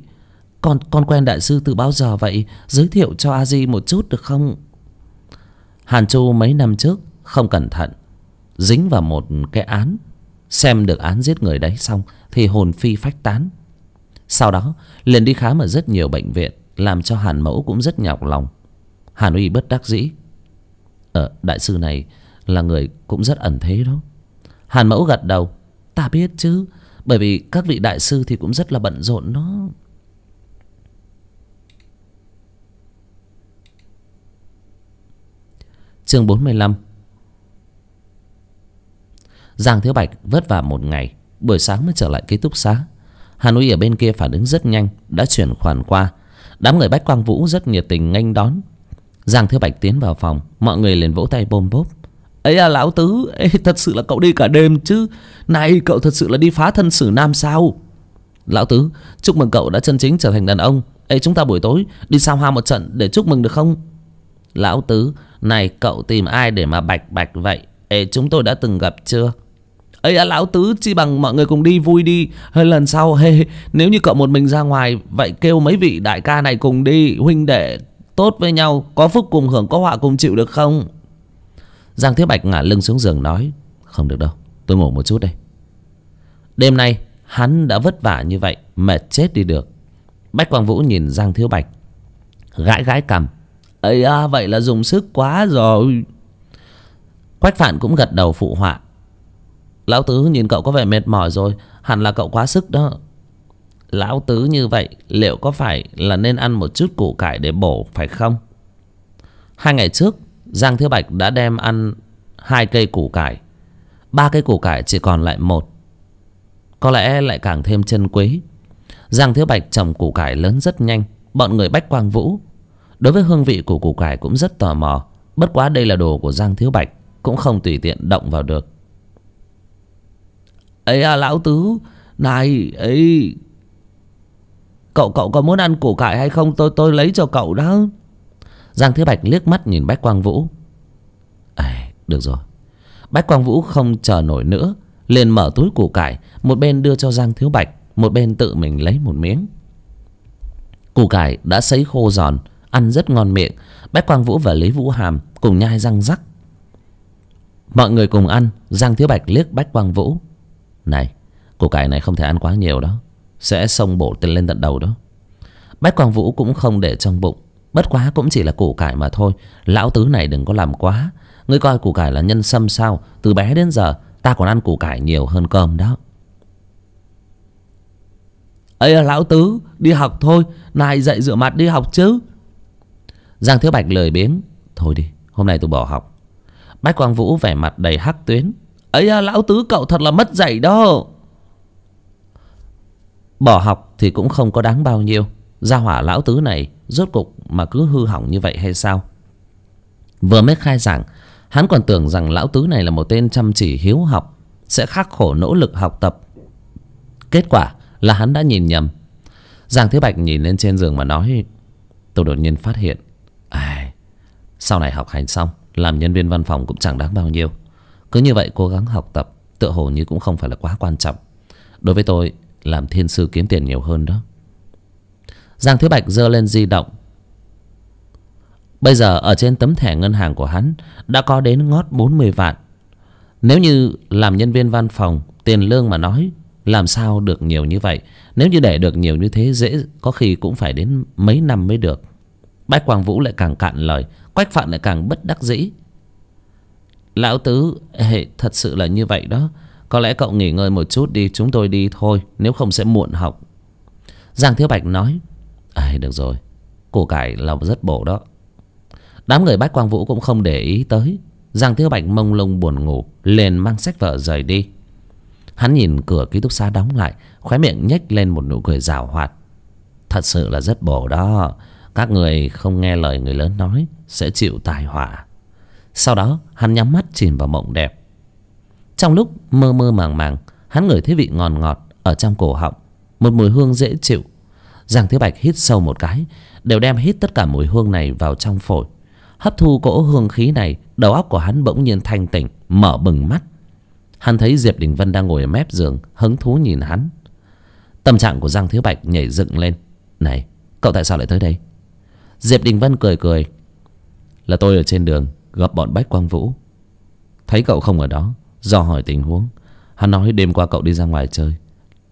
[SPEAKER 1] con, con quen đại sư từ bao giờ vậy Giới thiệu cho A Di một chút được không Hàn Chu mấy năm trước Không cẩn thận Dính vào một cái án Xem được án giết người đấy xong Thì hồn phi phách tán Sau đó liền đi khám ở rất nhiều bệnh viện làm cho hàn mẫu cũng rất nhọc lòng hàn uy bất đắc dĩ ờ đại sư này là người cũng rất ẩn thế đó hàn mẫu gật đầu ta biết chứ bởi vì các vị đại sư thì cũng rất là bận rộn nó. chương bốn mươi lăm giang thiếu bạch vất vả một ngày buổi sáng mới trở lại ký túc xá hà nội ở bên kia phản ứng rất nhanh đã chuyển khoản qua đám người bách quang vũ rất nhiệt tình nghênh đón giang thiếu bạch tiến vào phòng mọi người liền vỗ tay bôm bốp ấy là lão tứ ấy thật sự là cậu đi cả đêm chứ này cậu thật sự là đi phá thân sử nam sao lão tứ chúc mừng cậu đã chân chính trở thành đàn ông ấy chúng ta buổi tối đi sao hoa một trận để chúc mừng được không lão tứ này cậu tìm ai để mà bạch bạch vậy ấy chúng tôi đã từng gặp chưa ấy à, lão tứ chi bằng mọi người cùng đi vui đi hơi lần sau hê hey, nếu như cậu một mình ra ngoài vậy kêu mấy vị đại ca này cùng đi huynh đệ tốt với nhau có phúc cùng hưởng có họa cùng chịu được không giang Thiếu bạch ngả lưng xuống giường nói không được đâu tôi ngủ một chút đây đêm nay hắn đã vất vả như vậy mệt chết đi được bách quang vũ nhìn giang thiếu bạch gãi gãi cằm ấy à vậy là dùng sức quá rồi quách phản cũng gật đầu phụ họa Lão Tứ nhìn cậu có vẻ mệt mỏi rồi Hẳn là cậu quá sức đó Lão Tứ như vậy Liệu có phải là nên ăn một chút củ cải để bổ phải không Hai ngày trước Giang Thiếu Bạch đã đem ăn Hai cây củ cải Ba cây củ cải chỉ còn lại một Có lẽ lại càng thêm chân quý Giang Thiếu Bạch trồng củ cải lớn rất nhanh Bọn người Bách Quang Vũ Đối với hương vị của củ cải cũng rất tò mò Bất quá đây là đồ của Giang Thiếu Bạch Cũng không tùy tiện động vào được ấy à lão tứ này ấy cậu cậu có muốn ăn củ cải hay không tôi tôi lấy cho cậu đó giang thế bạch liếc mắt nhìn bách quang vũ à, được rồi bách quang vũ không chờ nổi nữa liền mở túi củ cải một bên đưa cho giang thiếu bạch một bên tự mình lấy một miếng củ cải đã sấy khô giòn ăn rất ngon miệng bách quang vũ và lý vũ hàm cùng nhai răng rắc mọi người cùng ăn giang thiếu bạch liếc bách quang vũ này Củ cải này không thể ăn quá nhiều đó Sẽ xông bổ tên lên tận đầu đó Bách Quang Vũ cũng không để trong bụng Bất quá cũng chỉ là củ cải mà thôi Lão tứ này đừng có làm quá Ngươi coi củ cải là nhân sâm sao Từ bé đến giờ ta còn ăn củ cải nhiều hơn cơm đó ấy lão tứ đi học thôi Này dậy rửa mặt đi học chứ Giang Thiếu Bạch lời biếng Thôi đi hôm nay tôi bỏ học Bách Quang Vũ vẻ mặt đầy hắc tuyến ấy à, lão tứ cậu thật là mất dạy đó bỏ học thì cũng không có đáng bao nhiêu gia hỏa lão tứ này rốt cục mà cứ hư hỏng như vậy hay sao vừa mới khai giảng hắn còn tưởng rằng lão tứ này là một tên chăm chỉ hiếu học sẽ khắc khổ nỗ lực học tập kết quả là hắn đã nhìn nhầm giang thế bạch nhìn lên trên giường mà nói tôi đột nhiên phát hiện ai à, sau này học hành xong làm nhân viên văn phòng cũng chẳng đáng bao nhiêu cứ như vậy cố gắng học tập tựa hồ như cũng không phải là quá quan trọng đối với tôi làm thiên sư kiếm tiền nhiều hơn đó giang thế bạch giơ lên di động bây giờ ở trên tấm thẻ ngân hàng của hắn đã có đến ngót bốn mươi vạn nếu như làm nhân viên văn phòng tiền lương mà nói làm sao được nhiều như vậy nếu như để được nhiều như thế dễ có khi cũng phải đến mấy năm mới được bách quang vũ lại càng cạn lời quách phạn lại càng bất đắc dĩ Lão Tứ Ê, Thật sự là như vậy đó Có lẽ cậu nghỉ ngơi một chút đi Chúng tôi đi thôi Nếu không sẽ muộn học Giang Thiếu Bạch nói ai Được rồi Củ cải là rất bổ đó Đám người bách quang vũ cũng không để ý tới Giang Thiếu Bạch mông lung buồn ngủ Liền mang sách vở rời đi Hắn nhìn cửa ký túc xá đóng lại Khóe miệng nhếch lên một nụ cười rào hoạt Thật sự là rất bổ đó Các người không nghe lời người lớn nói Sẽ chịu tai họa sau đó hắn nhắm mắt chìm vào mộng đẹp trong lúc mơ mơ màng màng hắn ngửi thấy vị ngọt ngọt ở trong cổ họng một mùi hương dễ chịu giang thiếu bạch hít sâu một cái đều đem hít tất cả mùi hương này vào trong phổi hấp thu cỗ hương khí này đầu óc của hắn bỗng nhiên thanh tỉnh mở bừng mắt hắn thấy diệp đình vân đang ngồi ở mép giường hứng thú nhìn hắn tâm trạng của giang thiếu bạch nhảy dựng lên này cậu tại sao lại tới đây diệp đình vân cười cười là tôi ở trên đường gặp bọn bách quang vũ thấy cậu không ở đó do hỏi tình huống hắn nói đêm qua cậu đi ra ngoài chơi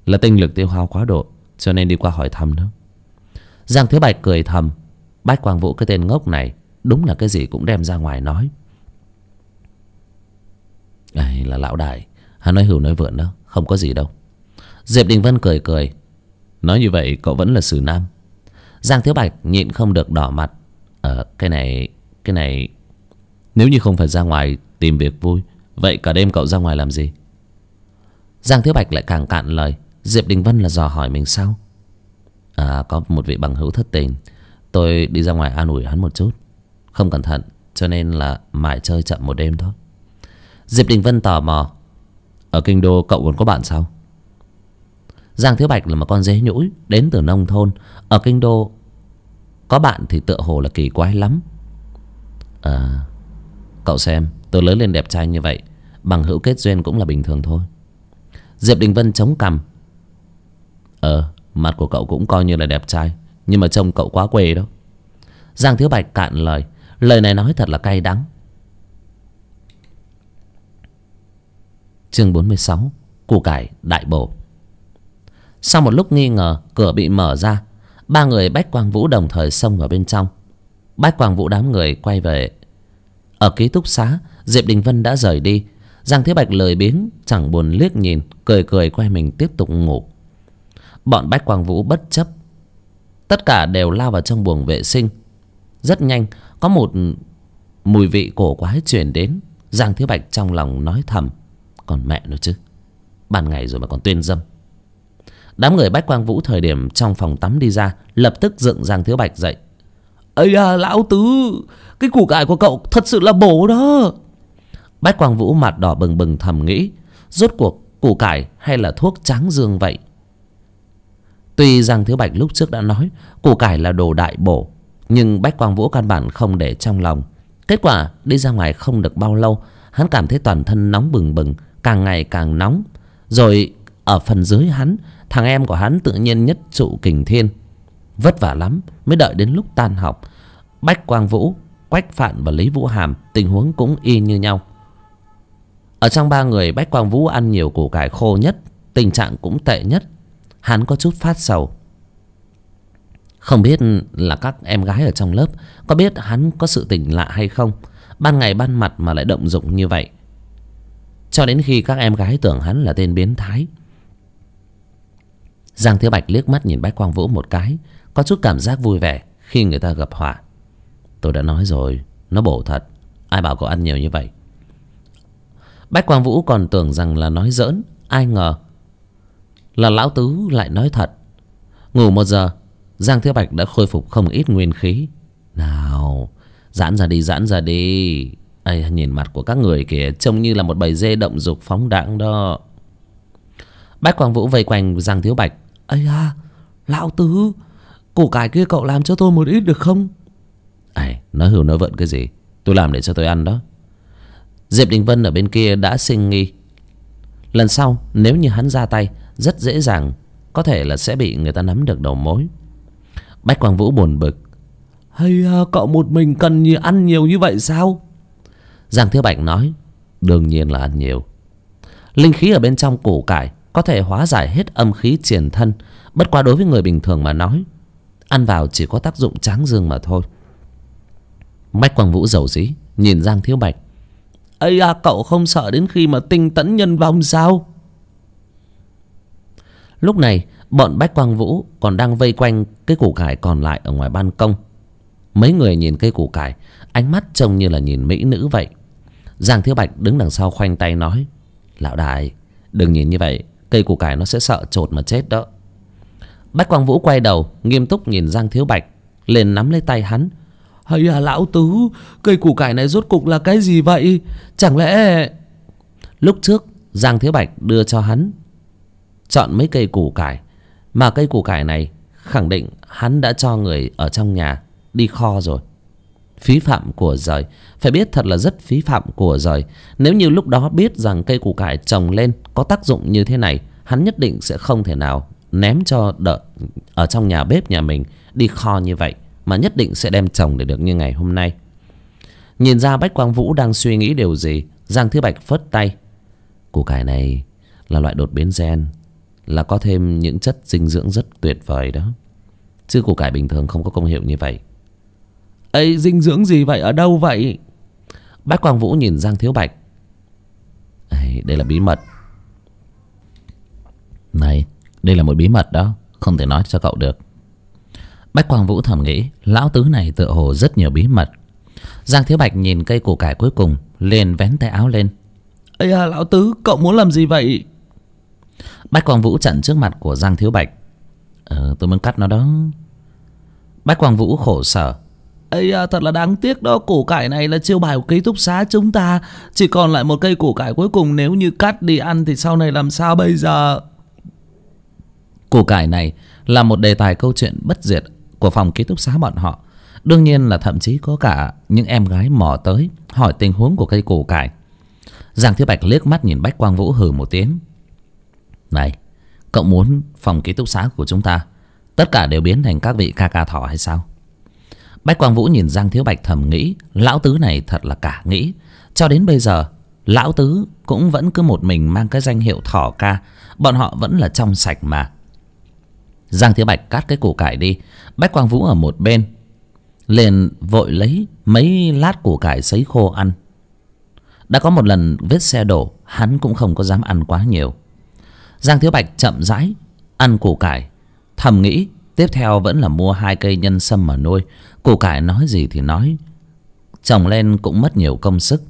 [SPEAKER 1] là tinh lực tiêu hao quá độ cho nên đi qua hỏi thăm nữa giang thiếu bạch cười thầm bách quang vũ cái tên ngốc này đúng là cái gì cũng đem ra ngoài nói ấy là lão đại hắn nói hừu nói vượn đó không có gì đâu diệp đình vân cười cười nói như vậy cậu vẫn là sử nam giang thiếu bạch nhịn không được đỏ mặt ờ cái này cái này nếu như không phải ra ngoài tìm việc vui Vậy cả đêm cậu ra ngoài làm gì Giang Thiếu Bạch lại càng cạn lời Diệp Đình Vân là dò hỏi mình sao À có một vị bằng hữu thất tình Tôi đi ra ngoài an ủi hắn một chút Không cẩn thận Cho nên là mải chơi chậm một đêm thôi Diệp Đình Vân tò mò Ở Kinh Đô cậu còn có bạn sao Giang Thiếu Bạch là một con dế nhũi Đến từ nông thôn Ở Kinh Đô Có bạn thì tựa hồ là kỳ quái lắm À Cậu xem tôi lớn lên đẹp trai như vậy Bằng hữu kết duyên cũng là bình thường thôi Diệp Đình Vân chống cằm Ờ mặt của cậu cũng coi như là đẹp trai Nhưng mà trông cậu quá quê đó Giang Thiếu Bạch cạn lời Lời này nói thật là cay đắng Chương 46 Củ cải đại bổ Sau một lúc nghi ngờ Cửa bị mở ra Ba người Bách Quang Vũ đồng thời xông vào bên trong Bách Quang Vũ đám người quay về ở ký túc xá diệp đình vân đã rời đi giang thế bạch lời biếng chẳng buồn liếc nhìn cười cười quay mình tiếp tục ngủ bọn bách quang vũ bất chấp tất cả đều lao vào trong buồng vệ sinh rất nhanh có một mùi vị cổ quái truyền đến giang thế bạch trong lòng nói thầm còn mẹ nữa chứ ban ngày rồi mà còn tuyên dâm đám người bách quang vũ thời điểm trong phòng tắm đi ra lập tức dựng giang thiếu bạch dậy ấy à lão tứ Cái củ cải của cậu thật sự là bổ đó Bách Quang Vũ mặt đỏ bừng bừng thầm nghĩ Rốt cuộc củ cải hay là thuốc tráng dương vậy Tuy Giang Thiếu Bạch lúc trước đã nói Củ cải là đồ đại bổ Nhưng Bách Quang Vũ căn bản không để trong lòng Kết quả đi ra ngoài không được bao lâu Hắn cảm thấy toàn thân nóng bừng bừng Càng ngày càng nóng Rồi ở phần dưới hắn Thằng em của hắn tự nhiên nhất trụ kình thiên vất vả lắm mới đợi đến lúc tan học bách quang vũ quách phạn và lý vũ hàm tình huống cũng y như nhau ở trong ba người bách quang vũ ăn nhiều củ cải khô nhất tình trạng cũng tệ nhất hắn có chút phát sầu không biết là các em gái ở trong lớp có biết hắn có sự tình lạ hay không ban ngày ban mặt mà lại động dụng như vậy cho đến khi các em gái tưởng hắn là tên biến thái giang thiếu bạch liếc mắt nhìn bách quang vũ một cái có chút cảm giác vui vẻ khi người ta gặp họa tôi đã nói rồi nó bổ thật ai bảo cậu ăn nhiều như vậy bách quang vũ còn tưởng rằng là nói giỡn ai ngờ là lão tứ lại nói thật ngủ một giờ giang thiếu bạch đã khôi phục không ít nguyên khí nào giãn ra đi giãn ra đi ây nhìn mặt của các người kìa trông như là một bầy dê động dục phóng đãng đó bách quang vũ vây quanh giang thiếu bạch ây à lão tứ Củ cải kia cậu làm cho tôi một ít được không Ây, à, nói hưu nói vận cái gì Tôi làm để cho tôi ăn đó Diệp Đình Vân ở bên kia đã sinh nghi Lần sau nếu như hắn ra tay Rất dễ dàng Có thể là sẽ bị người ta nắm được đầu mối Bách Quang Vũ buồn bực Hay à, cậu một mình cần như ăn nhiều như vậy sao Giang Thiếu Bạch nói Đương nhiên là ăn nhiều Linh khí ở bên trong củ cải Có thể hóa giải hết âm khí triển thân Bất quá đối với người bình thường mà nói ăn vào chỉ có tác dụng tráng dương mà thôi bách quang vũ giàu dí nhìn giang thiếu bạch ấy à cậu không sợ đến khi mà tinh tẫn nhân vong sao lúc này bọn bách quang vũ còn đang vây quanh cái củ cải còn lại ở ngoài ban công mấy người nhìn cây củ cải ánh mắt trông như là nhìn mỹ nữ vậy giang thiếu bạch đứng đằng sau khoanh tay nói lão đại đừng nhìn như vậy cây củ cải nó sẽ sợ t mà chết đó Bách Quang Vũ quay đầu Nghiêm túc nhìn Giang Thiếu Bạch Lên nắm lấy tay hắn Hay à lão tứ Cây củ cải này rốt cục là cái gì vậy Chẳng lẽ Lúc trước Giang Thiếu Bạch đưa cho hắn Chọn mấy cây củ cải Mà cây củ cải này Khẳng định hắn đã cho người ở trong nhà Đi kho rồi phí phạm của rời phải biết thật là rất phí phạm của rời nếu như lúc đó biết rằng cây củ cải trồng lên có tác dụng như thế này hắn nhất định sẽ không thể nào ném cho đợt ở trong nhà bếp nhà mình đi kho như vậy mà nhất định sẽ đem trồng để được như ngày hôm nay nhìn ra bách quang vũ đang suy nghĩ điều gì giang thứ bạch phớt tay củ cải này là loại đột biến gen là có thêm những chất dinh dưỡng rất tuyệt vời đó chứ củ cải bình thường không có công hiệu như vậy ấy dinh dưỡng gì vậy ở đâu vậy bách quang vũ nhìn giang thiếu bạch đây là bí mật này đây là một bí mật đó Không thể nói cho cậu được Bách Quang Vũ thầm nghĩ Lão Tứ này tựa hồ rất nhiều bí mật Giang Thiếu Bạch nhìn cây củ cải cuối cùng liền vén tay áo lên Ây à Lão Tứ cậu muốn làm gì vậy Bách Quang Vũ chặn trước mặt của Giang Thiếu Bạch Ờ tôi muốn cắt nó đó Bách Quang Vũ khổ sở Ây à, thật là đáng tiếc đó Củ cải này là chiêu bài của ký túc xá chúng ta Chỉ còn lại một cây củ cải cuối cùng Nếu như cắt đi ăn thì sau này làm sao bây giờ Củ cải này là một đề tài câu chuyện bất diệt của phòng ký túc xá bọn họ. Đương nhiên là thậm chí có cả những em gái mò tới hỏi tình huống của cây củ cải. Giang Thiếu Bạch liếc mắt nhìn Bách Quang Vũ hừ một tiếng. Này, cậu muốn phòng ký túc xá của chúng ta tất cả đều biến thành các vị ca ca thỏ hay sao? Bách Quang Vũ nhìn Giang Thiếu Bạch thầm nghĩ Lão Tứ này thật là cả nghĩ Cho đến bây giờ Lão Tứ cũng vẫn cứ một mình mang cái danh hiệu thỏ ca Bọn họ vẫn là trong sạch mà giang Thiếu bạch cắt cái củ cải đi bách quang vũ ở một bên liền vội lấy mấy lát củ cải sấy khô ăn đã có một lần vết xe đổ hắn cũng không có dám ăn quá nhiều giang thiếu bạch chậm rãi ăn củ cải thầm nghĩ tiếp theo vẫn là mua hai cây nhân sâm mà nuôi củ cải nói gì thì nói trồng lên cũng mất nhiều công sức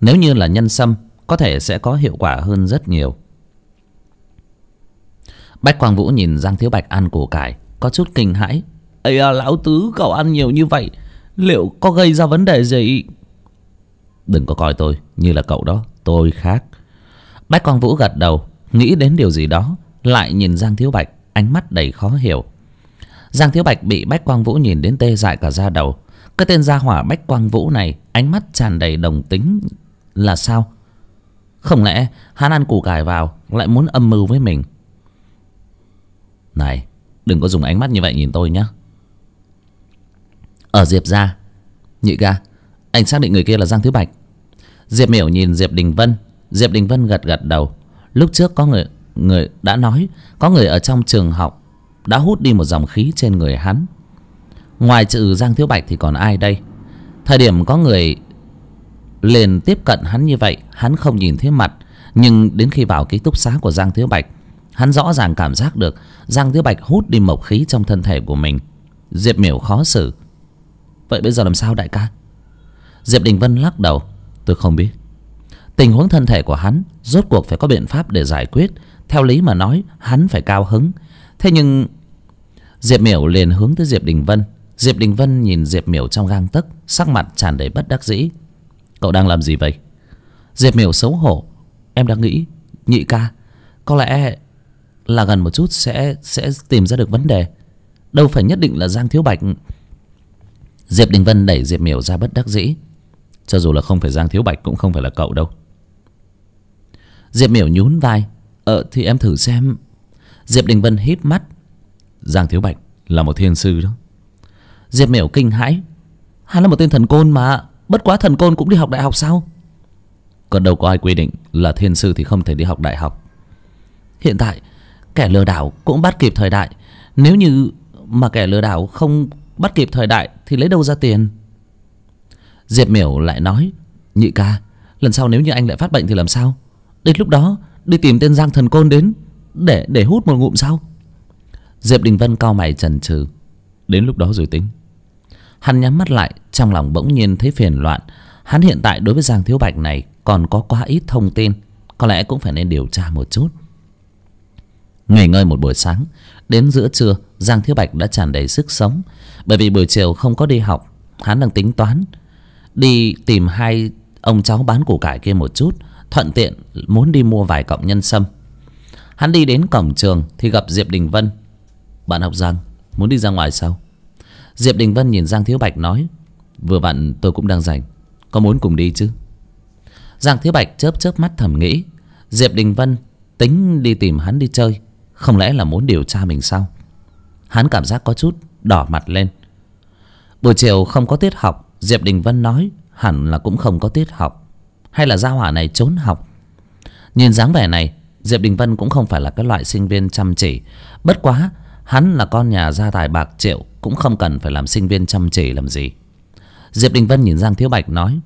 [SPEAKER 1] nếu như là nhân sâm có thể sẽ có hiệu quả hơn rất nhiều bách quang vũ nhìn giang thiếu bạch ăn củ cải có chút kinh hãi ấy à, lão tứ cậu ăn nhiều như vậy liệu có gây ra vấn đề gì đừng có coi tôi như là cậu đó tôi khác bách quang vũ gật đầu nghĩ đến điều gì đó lại nhìn giang thiếu bạch ánh mắt đầy khó hiểu giang thiếu bạch bị bách quang vũ nhìn đến tê dại cả da đầu cái tên gia hỏa bách quang vũ này ánh mắt tràn đầy đồng tính là sao không lẽ hắn ăn củ cải vào lại muốn âm mưu với mình này đừng có dùng ánh mắt như vậy nhìn tôi nhé Ở Diệp ra Nhị ca Anh xác định người kia là Giang Thứ Bạch Diệp miểu nhìn Diệp Đình Vân Diệp Đình Vân gật gật đầu Lúc trước có người người đã nói Có người ở trong trường học Đã hút đi một dòng khí trên người hắn Ngoài trừ Giang Thiếu Bạch thì còn ai đây Thời điểm có người liền tiếp cận hắn như vậy Hắn không nhìn thấy mặt Nhưng đến khi vào ký túc xá của Giang Thiếu Bạch hắn rõ ràng cảm giác được giang tiêu bạch hút đi mộc khí trong thân thể của mình diệp miểu khó xử vậy bây giờ làm sao đại ca diệp đình vân lắc đầu tôi không biết tình huống thân thể của hắn rốt cuộc phải có biện pháp để giải quyết theo lý mà nói hắn phải cao hứng thế nhưng diệp miểu liền hướng tới diệp đình vân diệp đình vân nhìn diệp miểu trong gang tấc sắc mặt tràn đầy bất đắc dĩ cậu đang làm gì vậy diệp miểu xấu hổ em đang nghĩ nhị ca có lẽ là gần một chút sẽ sẽ tìm ra được vấn đề đâu phải nhất định là giang thiếu bạch diệp đình vân đẩy diệp miểu ra bất đắc dĩ cho dù là không phải giang thiếu bạch cũng không phải là cậu đâu diệp miểu nhún vai ờ thì em thử xem diệp đình vân hít mắt giang thiếu bạch là một thiên sư đó diệp miểu kinh hãi hắn là một tên thần côn mà bất quá thần côn cũng đi học đại học sao còn đâu có ai quy định là thiên sư thì không thể đi học đại học hiện tại kẻ lừa đảo cũng bắt kịp thời đại nếu như mà kẻ lừa đảo không bắt kịp thời đại thì lấy đâu ra tiền diệp miểu lại nói nhị ca lần sau nếu như anh lại phát bệnh thì làm sao đến lúc đó đi tìm tên giang thần côn đến để để hút một ngụm sau diệp đình vân cau mày trần trừ đến lúc đó rồi tính hắn nhắm mắt lại trong lòng bỗng nhiên thấy phiền loạn hắn hiện tại đối với giang thiếu bạch này còn có quá ít thông tin có lẽ cũng phải nên điều tra một chút nghỉ ngơi một buổi sáng đến giữa trưa giang thiếu bạch đã tràn đầy sức sống bởi vì buổi chiều không có đi học hắn đang tính toán đi tìm hai ông cháu bán củ cải kia một chút thuận tiện muốn đi mua vài cọng nhân sâm hắn đi đến cổng trường thì gặp diệp đình vân bạn học giang muốn đi ra ngoài sao diệp đình vân nhìn giang thiếu bạch nói vừa vặn tôi cũng đang rảnh có muốn cùng đi chứ giang thiếu bạch chớp chớp mắt thầm nghĩ diệp đình vân tính đi tìm hắn đi chơi không lẽ là muốn điều tra mình sao hắn cảm giác có chút đỏ mặt lên buổi chiều không có tiết học diệp đình vân nói hẳn là cũng không có tiết học hay là gia hỏa này trốn học nhìn dáng vẻ này diệp đình vân cũng không phải là cái loại sinh viên chăm chỉ bất quá hắn là con nhà gia tài bạc triệu cũng không cần phải làm sinh viên chăm chỉ làm gì diệp đình vân nhìn giang thiếu bạch nói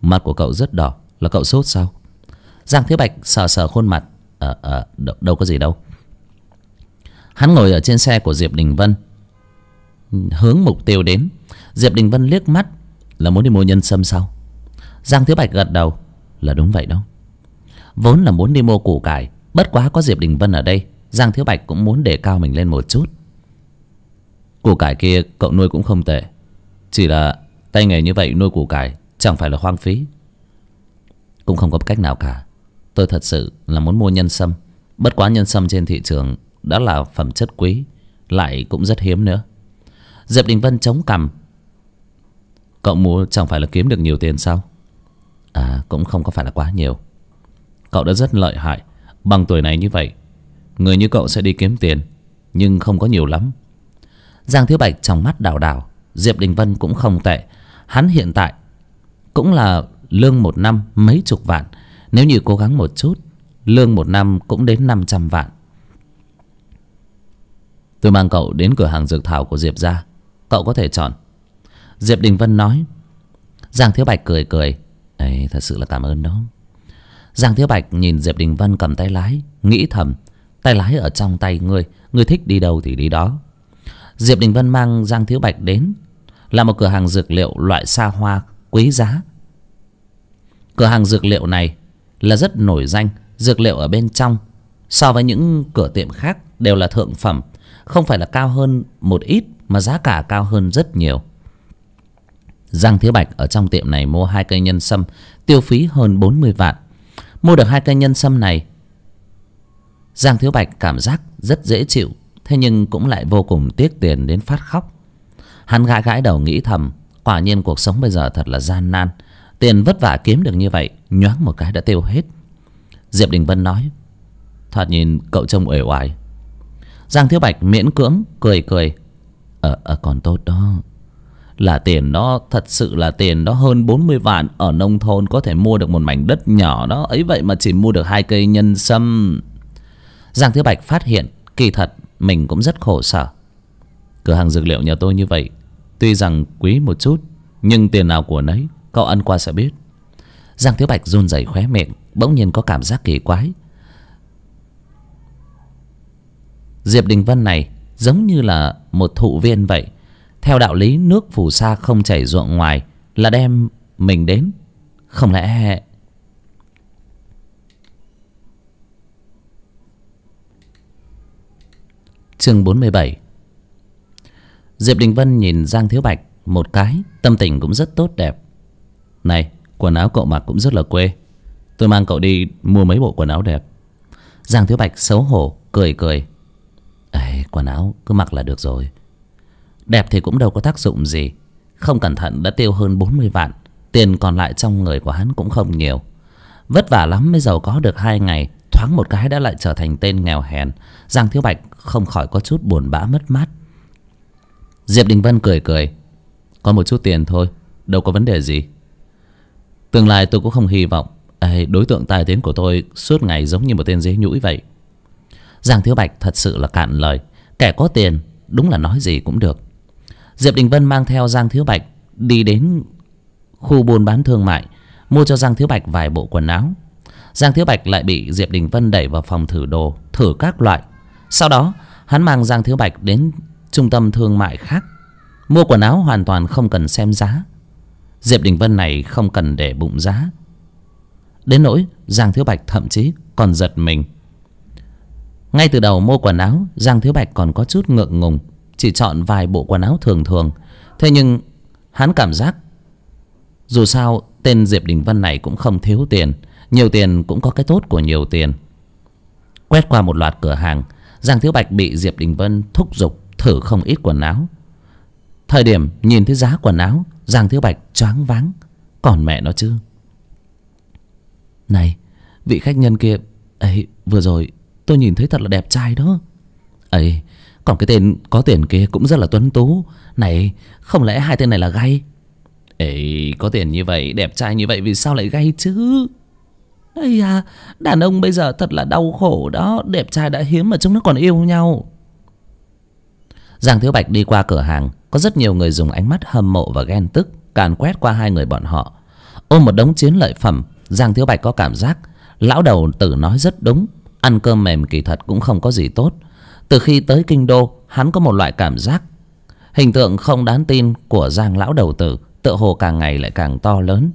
[SPEAKER 1] mặt của cậu rất đỏ là cậu sốt sao giang thiếu bạch sờ sờ khuôn mặt ờ à, ờ đâu có gì đâu hắn ngồi ở trên xe của diệp đình vân hướng mục tiêu đến diệp đình vân liếc mắt là muốn đi mua nhân sâm sau giang thiếu bạch gật đầu là đúng vậy đó vốn là muốn đi mua củ cải bất quá có diệp đình vân ở đây giang thiếu bạch cũng muốn để cao mình lên một chút củ cải kia cậu nuôi cũng không tệ chỉ là tay nghề như vậy nuôi củ cải chẳng phải là hoang phí cũng không có cách nào cả tôi thật sự là muốn mua nhân sâm bất quá nhân sâm trên thị trường đã là phẩm chất quý lại cũng rất hiếm nữa diệp đình vân chống cằm cậu mua chẳng phải là kiếm được nhiều tiền sao à cũng không có phải là quá nhiều cậu đã rất lợi hại bằng tuổi này như vậy người như cậu sẽ đi kiếm tiền nhưng không có nhiều lắm giang thiếu bạch trong mắt đào đào diệp đình vân cũng không tệ hắn hiện tại cũng là lương một năm mấy chục vạn nếu như cố gắng một chút lương một năm cũng đến năm trăm vạn tôi mang cậu đến cửa hàng dược thảo của diệp ra cậu có thể chọn diệp đình vân nói giang thiếu bạch cười cười ấy thật sự là cảm ơn đó giang thiếu bạch nhìn diệp đình vân cầm tay lái nghĩ thầm tay lái ở trong tay ngươi ngươi thích đi đâu thì đi đó diệp đình vân mang giang thiếu bạch đến là một cửa hàng dược liệu loại xa hoa quý giá cửa hàng dược liệu này là rất nổi danh dược liệu ở bên trong so với những cửa tiệm khác đều là thượng phẩm không phải là cao hơn một ít mà giá cả cao hơn rất nhiều giang thiếu bạch ở trong tiệm này mua hai cây nhân sâm tiêu phí hơn bốn mươi vạn mua được hai cây nhân sâm này giang thiếu bạch cảm giác rất dễ chịu thế nhưng cũng lại vô cùng tiếc tiền đến phát khóc hắn gãi gãi đầu nghĩ thầm quả nhiên cuộc sống bây giờ thật là gian nan tiền vất vả kiếm được như vậy nhoáng một cái đã tiêu hết diệp đình vân nói thoạt nhìn cậu trông uể oải giang thiếu bạch miễn cưỡng cười cười ờ à, còn tốt đó là tiền đó thật sự là tiền đó hơn bốn mươi vạn ở nông thôn có thể mua được một mảnh đất nhỏ đó ấy vậy mà chỉ mua được hai cây nhân sâm giang thiếu bạch phát hiện kỳ thật mình cũng rất khổ sở cửa hàng dược liệu nhà tôi như vậy tuy rằng quý một chút nhưng tiền nào của nấy cậu ăn qua sẽ biết giang thiếu bạch run rẩy khóe miệng bỗng nhiên có cảm giác kỳ quái Diệp Đình Vân này giống như là một thụ viên vậy. Theo đạo lý nước phù sa không chảy ruộng ngoài là đem mình đến. Không lẽ... Chương bốn mươi bảy. Diệp Đình Vân nhìn Giang Thiếu Bạch một cái, tâm tình cũng rất tốt đẹp. Này, quần áo cậu mặc cũng rất là quê. Tôi mang cậu đi mua mấy bộ quần áo đẹp. Giang Thiếu Bạch xấu hổ, cười cười Ê, quần áo cứ mặc là được rồi đẹp thì cũng đâu có tác dụng gì không cẩn thận đã tiêu hơn bốn mươi vạn tiền còn lại trong người của hắn cũng không nhiều vất vả lắm mới giàu có được hai ngày thoáng một cái đã lại trở thành tên nghèo hèn giang thiếu bạch không khỏi có chút buồn bã mất mát diệp đình vân cười cười có một chút tiền thôi đâu có vấn đề gì tương lai tôi cũng không hy vọng Ê, đối tượng tài tiến của tôi suốt ngày giống như một tên dế nhũi vậy giang thiếu bạch thật sự là cạn lời kẻ có tiền đúng là nói gì cũng được diệp đình vân mang theo giang thiếu bạch đi đến khu buôn bán thương mại mua cho giang thiếu bạch vài bộ quần áo giang thiếu bạch lại bị diệp đình vân đẩy vào phòng thử đồ thử các loại sau đó hắn mang giang thiếu bạch đến trung tâm thương mại khác mua quần áo hoàn toàn không cần xem giá diệp đình vân này không cần để bụng giá đến nỗi giang thiếu bạch thậm chí còn giật mình ngay từ đầu mua quần áo giang thiếu bạch còn có chút ngượng ngùng chỉ chọn vài bộ quần áo thường thường thế nhưng hắn cảm giác dù sao tên diệp đình Vân này cũng không thiếu tiền nhiều tiền cũng có cái tốt của nhiều tiền quét qua một loạt cửa hàng giang thiếu bạch bị diệp đình vân thúc giục thử không ít quần áo thời điểm nhìn thấy giá quần áo giang thiếu bạch choáng váng còn mẹ nó chứ này vị khách nhân kia ấy vừa rồi tôi nhìn thấy thật là đẹp trai đó ấy còn cái tên có tiền kia cũng rất là tuấn tú này không lẽ hai tên này là gay ấy có tiền như vậy đẹp trai như vậy vì sao lại gay chứ ấy à đàn ông bây giờ thật là đau khổ đó đẹp trai đã hiếm mà chúng nó còn yêu nhau giang thiếu bạch đi qua cửa hàng có rất nhiều người dùng ánh mắt hâm mộ và ghen tức càn quét qua hai người bọn họ ôm một đống chiến lợi phẩm giang thiếu bạch có cảm giác lão đầu tử nói rất đúng ăn cơm mềm kỳ thật cũng không có gì tốt từ khi tới kinh đô hắn có một loại cảm giác hình tượng không đáng tin của giang lão đầu tử tựa hồ càng ngày lại càng to lớn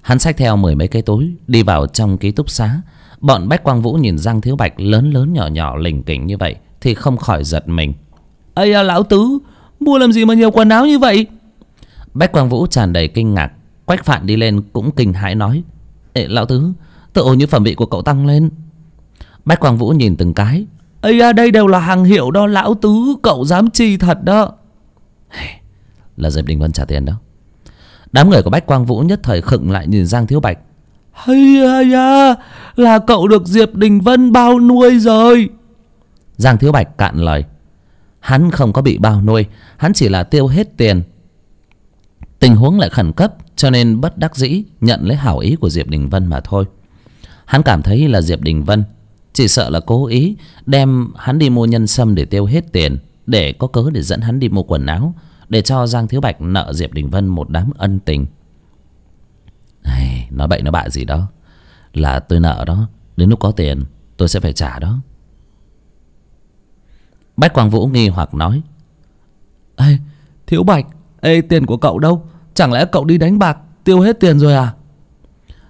[SPEAKER 1] hắn xách theo mười mấy cái túi đi vào trong ký túc xá bọn bách quang vũ nhìn giang thiếu bạch lớn lớn nhỏ nhỏ lình kình như vậy thì không khỏi giật mình ây à lão tứ mua làm gì mà nhiều quần áo như vậy bách quang vũ tràn đầy kinh ngạc quách phạn đi lên cũng kinh hãi nói ệ lão tứ tự như phẩm vị của cậu tăng lên bách quang vũ nhìn từng cái ấy à đây đều là hàng hiệu đó lão tứ cậu dám chi thật đó là diệp đình vân trả tiền đó đám người của bách quang vũ nhất thời khựng lại nhìn giang thiếu bạch hay à là cậu được diệp đình vân bao nuôi rồi giang thiếu bạch cạn lời hắn không có bị bao nuôi hắn chỉ là tiêu hết tiền tình huống lại khẩn cấp cho nên bất đắc dĩ nhận lấy hảo ý của diệp đình vân mà thôi hắn cảm thấy là diệp đình vân chỉ sợ là cố ý đem hắn đi mua nhân sâm để tiêu hết tiền để có cớ để dẫn hắn đi mua quần áo để cho giang thiếu bạch nợ diệp đình vân một đám ân tình Ai, nói bậy nói bạ gì đó là tôi nợ đó đến lúc có tiền tôi sẽ phải trả đó bách quang vũ nghi hoặc nói ê thiếu bạch ê tiền của cậu đâu chẳng lẽ cậu đi đánh bạc tiêu hết tiền rồi à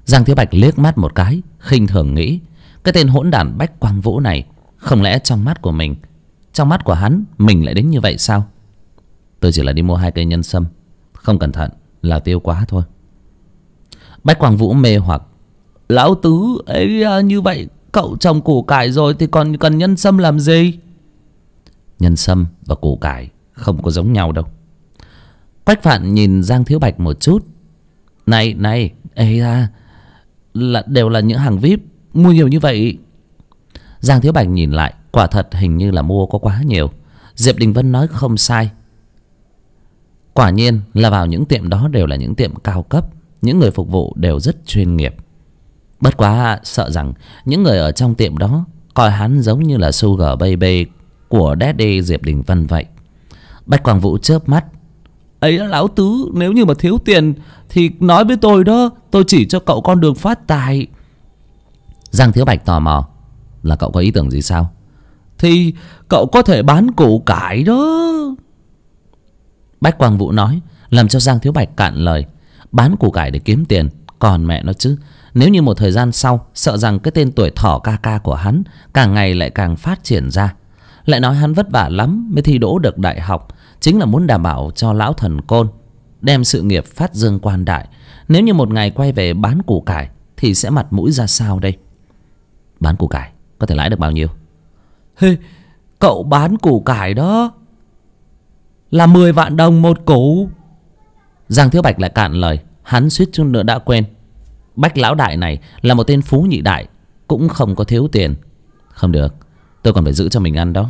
[SPEAKER 1] giang thiếu bạch liếc mắt một cái khinh thường nghĩ cái tên hỗn đản bách quang vũ này không lẽ trong mắt của mình trong mắt của hắn mình lại đến như vậy sao tôi chỉ là đi mua hai cây nhân sâm không cẩn thận là tiêu quá thôi bách quang vũ mê hoặc lão tứ ấy à, như vậy cậu trồng củ cải rồi thì còn cần nhân sâm làm gì nhân sâm và củ cải không có giống nhau đâu quách phạn nhìn giang thiếu bạch một chút này này ấy ra à, là đều là những hàng vip mua nhiều như vậy giang thiếu bạch nhìn lại quả thật hình như là mua có quá nhiều diệp đình vân nói không sai quả nhiên là vào những tiệm đó đều là những tiệm cao cấp những người phục vụ đều rất chuyên nghiệp bất quá sợ rằng những người ở trong tiệm đó coi hắn giống như là sugar baby của daddy diệp đình vân vậy bách quang vũ chớp mắt ấy là lão tứ nếu như mà thiếu tiền thì nói với tôi đó tôi chỉ cho cậu con đường phát tài giang thiếu bạch tò mò là cậu có ý tưởng gì sao thì cậu có thể bán củ cải đó bách quang vũ nói làm cho giang thiếu bạch cạn lời bán củ cải để kiếm tiền còn mẹ nó chứ nếu như một thời gian sau sợ rằng cái tên tuổi thỏ ca ca của hắn càng ngày lại càng phát triển ra lại nói hắn vất vả lắm mới thi đỗ được đại học chính là muốn đảm bảo cho lão thần côn đem sự nghiệp phát dương quan đại nếu như một ngày quay về bán củ cải thì sẽ mặt mũi ra sao đây bán củ cải có thể lãi được bao nhiêu hê hey, cậu bán củ cải đó là mười vạn đồng một củ giang thiếu bạch lại cạn lời hắn suýt chút nữa đã quên bách lão đại này là một tên phú nhị đại cũng không có thiếu tiền không được tôi còn phải giữ cho mình ăn đó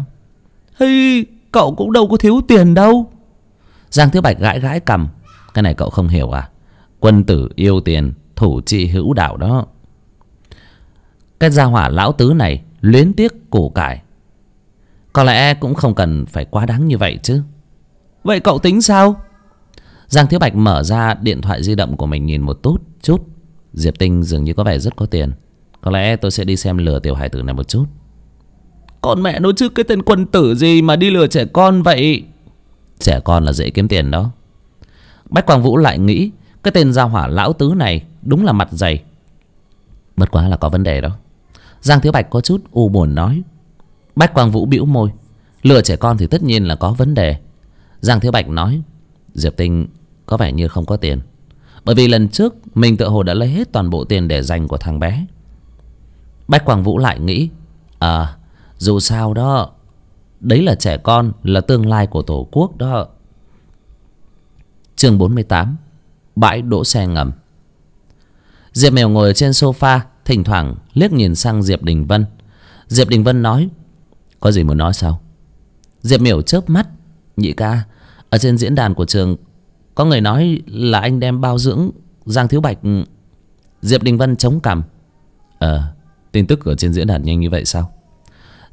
[SPEAKER 1] hey, Cậu cũng đâu có thiếu tiền đâu Giang Thứ Bạch gãi gãi cầm Cái này cậu không hiểu à Quân tử yêu tiền Thủ trị hữu đạo đó Cái gia hỏa lão tứ này Luyến tiếc củ cải Có lẽ cũng không cần phải quá đáng như vậy chứ Vậy cậu tính sao Giang Thiếu Bạch mở ra điện thoại di động của mình nhìn một tốt chút Diệp Tinh dường như có vẻ rất có tiền Có lẽ tôi sẽ đi xem lừa tiểu hải tử này một chút con mẹ nó chứ cái tên quân tử gì mà đi lừa trẻ con vậy Trẻ con là dễ kiếm tiền đó Bách Quang Vũ lại nghĩ Cái tên gia hỏa lão tứ này Đúng là mặt dày Bất quá là có vấn đề đó Giang Thiếu Bạch có chút u buồn nói Bách Quang Vũ bĩu môi Lừa trẻ con thì tất nhiên là có vấn đề Giang Thiếu Bạch nói Diệp Tinh có vẻ như không có tiền Bởi vì lần trước mình tự hồ đã lấy hết toàn bộ tiền để dành của thằng bé Bách Quang Vũ lại nghĩ À dù sao đó đấy là trẻ con là tương lai của tổ quốc đó chương bốn mươi tám bãi đỗ xe ngầm diệp mèo ngồi ở trên sofa thỉnh thoảng liếc nhìn sang diệp đình vân diệp đình vân nói có gì muốn nói sao diệp miểu chớp mắt nhị ca ở trên diễn đàn của trường có người nói là anh đem bao dưỡng giang thiếu bạch diệp đình vân chống cằm ờ tin tức ở trên diễn đàn nhanh như vậy sao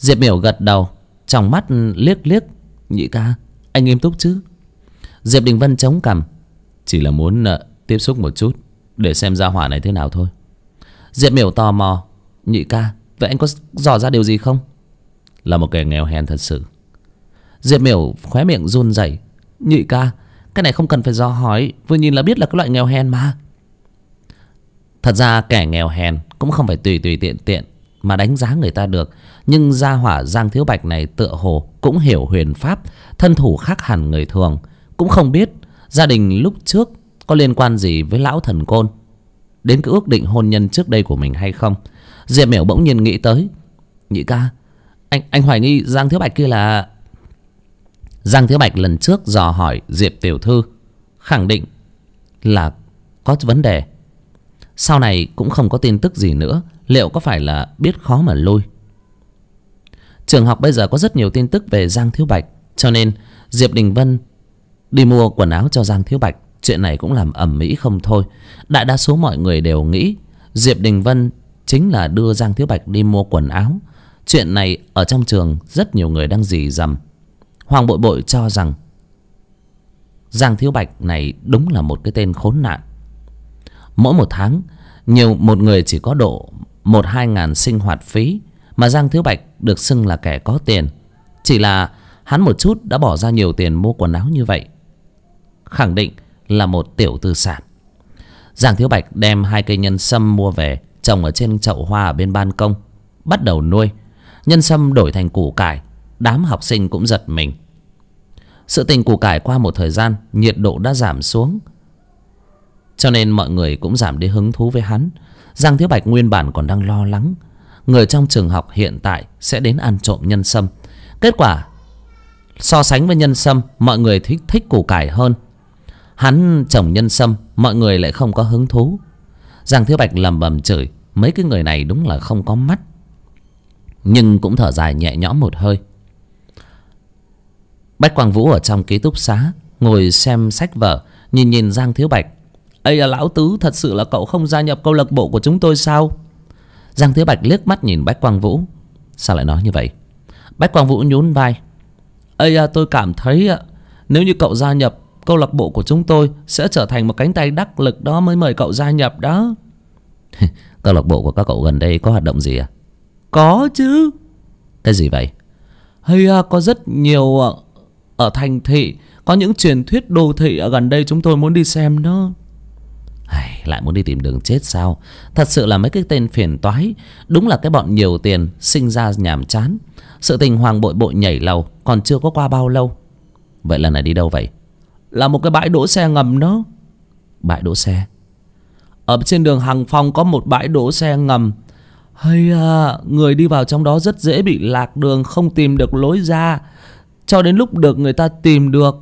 [SPEAKER 1] Diệp miểu gật đầu Trong mắt liếc liếc Nhị ca anh nghiêm túc chứ Diệp Đình Vân chống cằm Chỉ là muốn nợ ờ, tiếp xúc một chút Để xem ra hỏa này thế nào thôi Diệp miểu tò mò Nhị ca vậy anh có dò ra điều gì không Là một kẻ nghèo hèn thật sự Diệp miểu khóe miệng run rẩy Nhị ca Cái này không cần phải dò hỏi Vừa nhìn là biết là cái loại nghèo hèn mà Thật ra kẻ nghèo hèn cũng không phải tùy tùy tiện tiện mà đánh giá người ta được nhưng gia hỏa giang thiếu bạch này tựa hồ cũng hiểu huyền pháp thân thủ khác hẳn người thường cũng không biết gia đình lúc trước có liên quan gì với lão thần côn đến cái ước định hôn nhân trước đây của mình hay không diệp miểu bỗng nhiên nghĩ tới nhị ca anh anh hoài nghi giang thiếu bạch kia là giang thiếu bạch lần trước dò hỏi diệp tiểu thư khẳng định là có vấn đề sau này cũng không có tin tức gì nữa liệu có phải là biết khó mà lôi trường học bây giờ có rất nhiều tin tức về giang thiếu bạch cho nên diệp đình vân đi mua quần áo cho giang thiếu bạch chuyện này cũng làm ẩm mỹ không thôi đại đa số mọi người đều nghĩ diệp đình vân chính là đưa giang thiếu bạch đi mua quần áo chuyện này ở trong trường rất nhiều người đang dì dầm hoàng bội bội cho rằng giang thiếu bạch này đúng là một cái tên khốn nạn mỗi một tháng nhiều một người chỉ có độ một hai ngàn sinh hoạt phí mà giang thiếu bạch được xưng là kẻ có tiền chỉ là hắn một chút đã bỏ ra nhiều tiền mua quần áo như vậy khẳng định là một tiểu tư sản giang thiếu bạch đem hai cây nhân sâm mua về trồng ở trên chậu hoa ở bên ban công bắt đầu nuôi nhân sâm đổi thành củ cải đám học sinh cũng giật mình sự tình củ cải qua một thời gian nhiệt độ đã giảm xuống cho nên mọi người cũng giảm đi hứng thú với hắn giang thiếu bạch nguyên bản còn đang lo lắng người trong trường học hiện tại sẽ đến ăn trộm nhân sâm kết quả so sánh với nhân sâm mọi người thích thích củ cải hơn hắn trồng nhân sâm mọi người lại không có hứng thú giang thiếu bạch lầm bầm chửi mấy cái người này đúng là không có mắt nhưng cũng thở dài nhẹ nhõm một hơi bách quang vũ ở trong ký túc xá ngồi xem sách vở nhìn nhìn giang thiếu bạch ây là lão tứ thật sự là cậu không gia nhập câu lạc bộ của chúng tôi sao giang thế bạch liếc mắt nhìn bách quang vũ sao lại nói như vậy bách quang vũ nhún vai ấy à tôi cảm thấy à, nếu như cậu gia nhập câu lạc bộ của chúng tôi sẽ trở thành một cánh tay đắc lực đó mới mời cậu gia nhập đó (laughs) câu lạc bộ của các cậu gần đây có hoạt động gì à có chứ cái gì vậy hay à, có rất nhiều à, ở thành thị có những truyền thuyết đô thị ở à, gần đây chúng tôi muốn đi xem đó hay, lại muốn đi tìm đường chết sao thật sự là mấy cái tên phiền toái đúng là cái bọn nhiều tiền sinh ra nhàm chán sự tình hoàng bội bội nhảy lầu còn chưa có qua bao lâu vậy lần này đi đâu vậy là một cái bãi đỗ xe ngầm đó bãi đỗ xe ở trên đường hàng phong có một bãi đỗ xe ngầm hay à người đi vào trong đó rất dễ bị lạc đường không tìm được lối ra cho đến lúc được người ta tìm được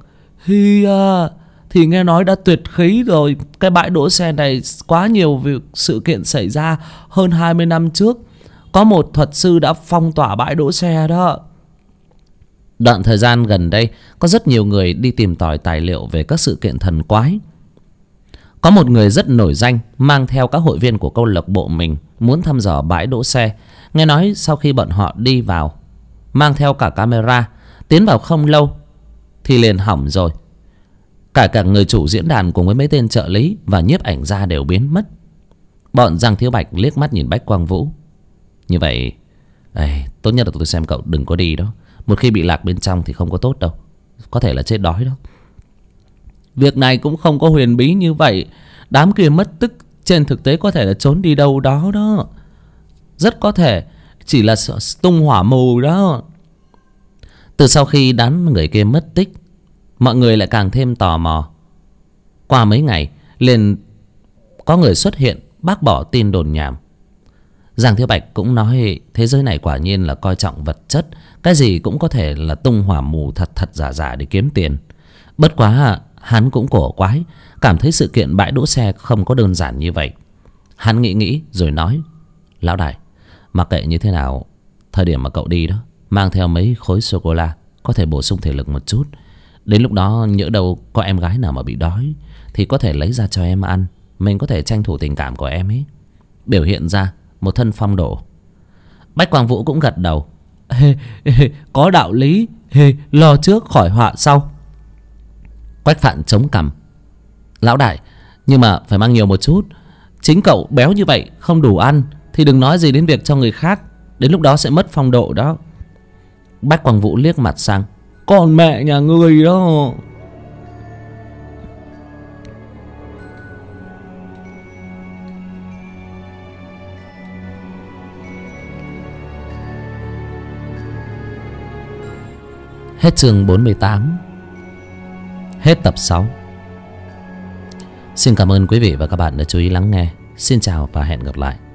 [SPEAKER 1] thì à thì nghe nói đã tuyệt khí rồi cái bãi đỗ xe này quá nhiều việc sự kiện xảy ra hơn hai mươi năm trước có một thuật sư đã phong tỏa bãi đỗ xe đó đoạn thời gian gần đây có rất nhiều người đi tìm tòi tài liệu về các sự kiện thần quái có một người rất nổi danh mang theo các hội viên của câu lạc bộ mình muốn thăm dò bãi đỗ xe nghe nói sau khi bọn họ đi vào mang theo cả camera tiến vào không lâu thì liền hỏng rồi cả cả người chủ diễn đàn cùng với mấy tên trợ lý và nhiếp ảnh gia đều biến mất bọn giang thiếu bạch liếc mắt nhìn bách quang vũ như vậy ấy, tốt nhất là tôi xem cậu đừng có đi đó một khi bị lạc bên trong thì không có tốt đâu có thể là chết đói đó việc này cũng không có huyền bí như vậy đám kia mất tức trên thực tế có thể là trốn đi đâu đó đó rất có thể chỉ là tung hỏa mù đó từ sau khi đám người kia mất tích mọi người lại càng thêm tò mò qua mấy ngày liền có người xuất hiện bác bỏ tin đồn nhảm giang thiếu bạch cũng nói thế giới này quả nhiên là coi trọng vật chất cái gì cũng có thể là tung hỏa mù thật thật giả giả để kiếm tiền bất quá hắn cũng cổ quái cảm thấy sự kiện bãi đỗ xe không có đơn giản như vậy hắn nghĩ nghĩ rồi nói lão đại mặc kệ như thế nào thời điểm mà cậu đi đó mang theo mấy khối sô cô la có thể bổ sung thể lực một chút Đến lúc đó nhỡ đâu có em gái nào mà bị đói Thì có thể lấy ra cho em ăn Mình có thể tranh thủ tình cảm của em ấy Biểu hiện ra một thân phong độ Bách Quang Vũ cũng gật đầu (laughs) Có đạo lý (laughs) Lo trước khỏi họa sau Quách Phạn chống cằm Lão đại Nhưng mà phải mang nhiều một chút Chính cậu béo như vậy không đủ ăn Thì đừng nói gì đến việc cho người khác Đến lúc đó sẽ mất phong độ đó Bách Quang Vũ liếc mặt sang còn mẹ nhà người đó Hết chương 48 Hết tập 6 Xin cảm ơn quý vị và các bạn đã chú ý lắng nghe Xin chào và hẹn gặp lại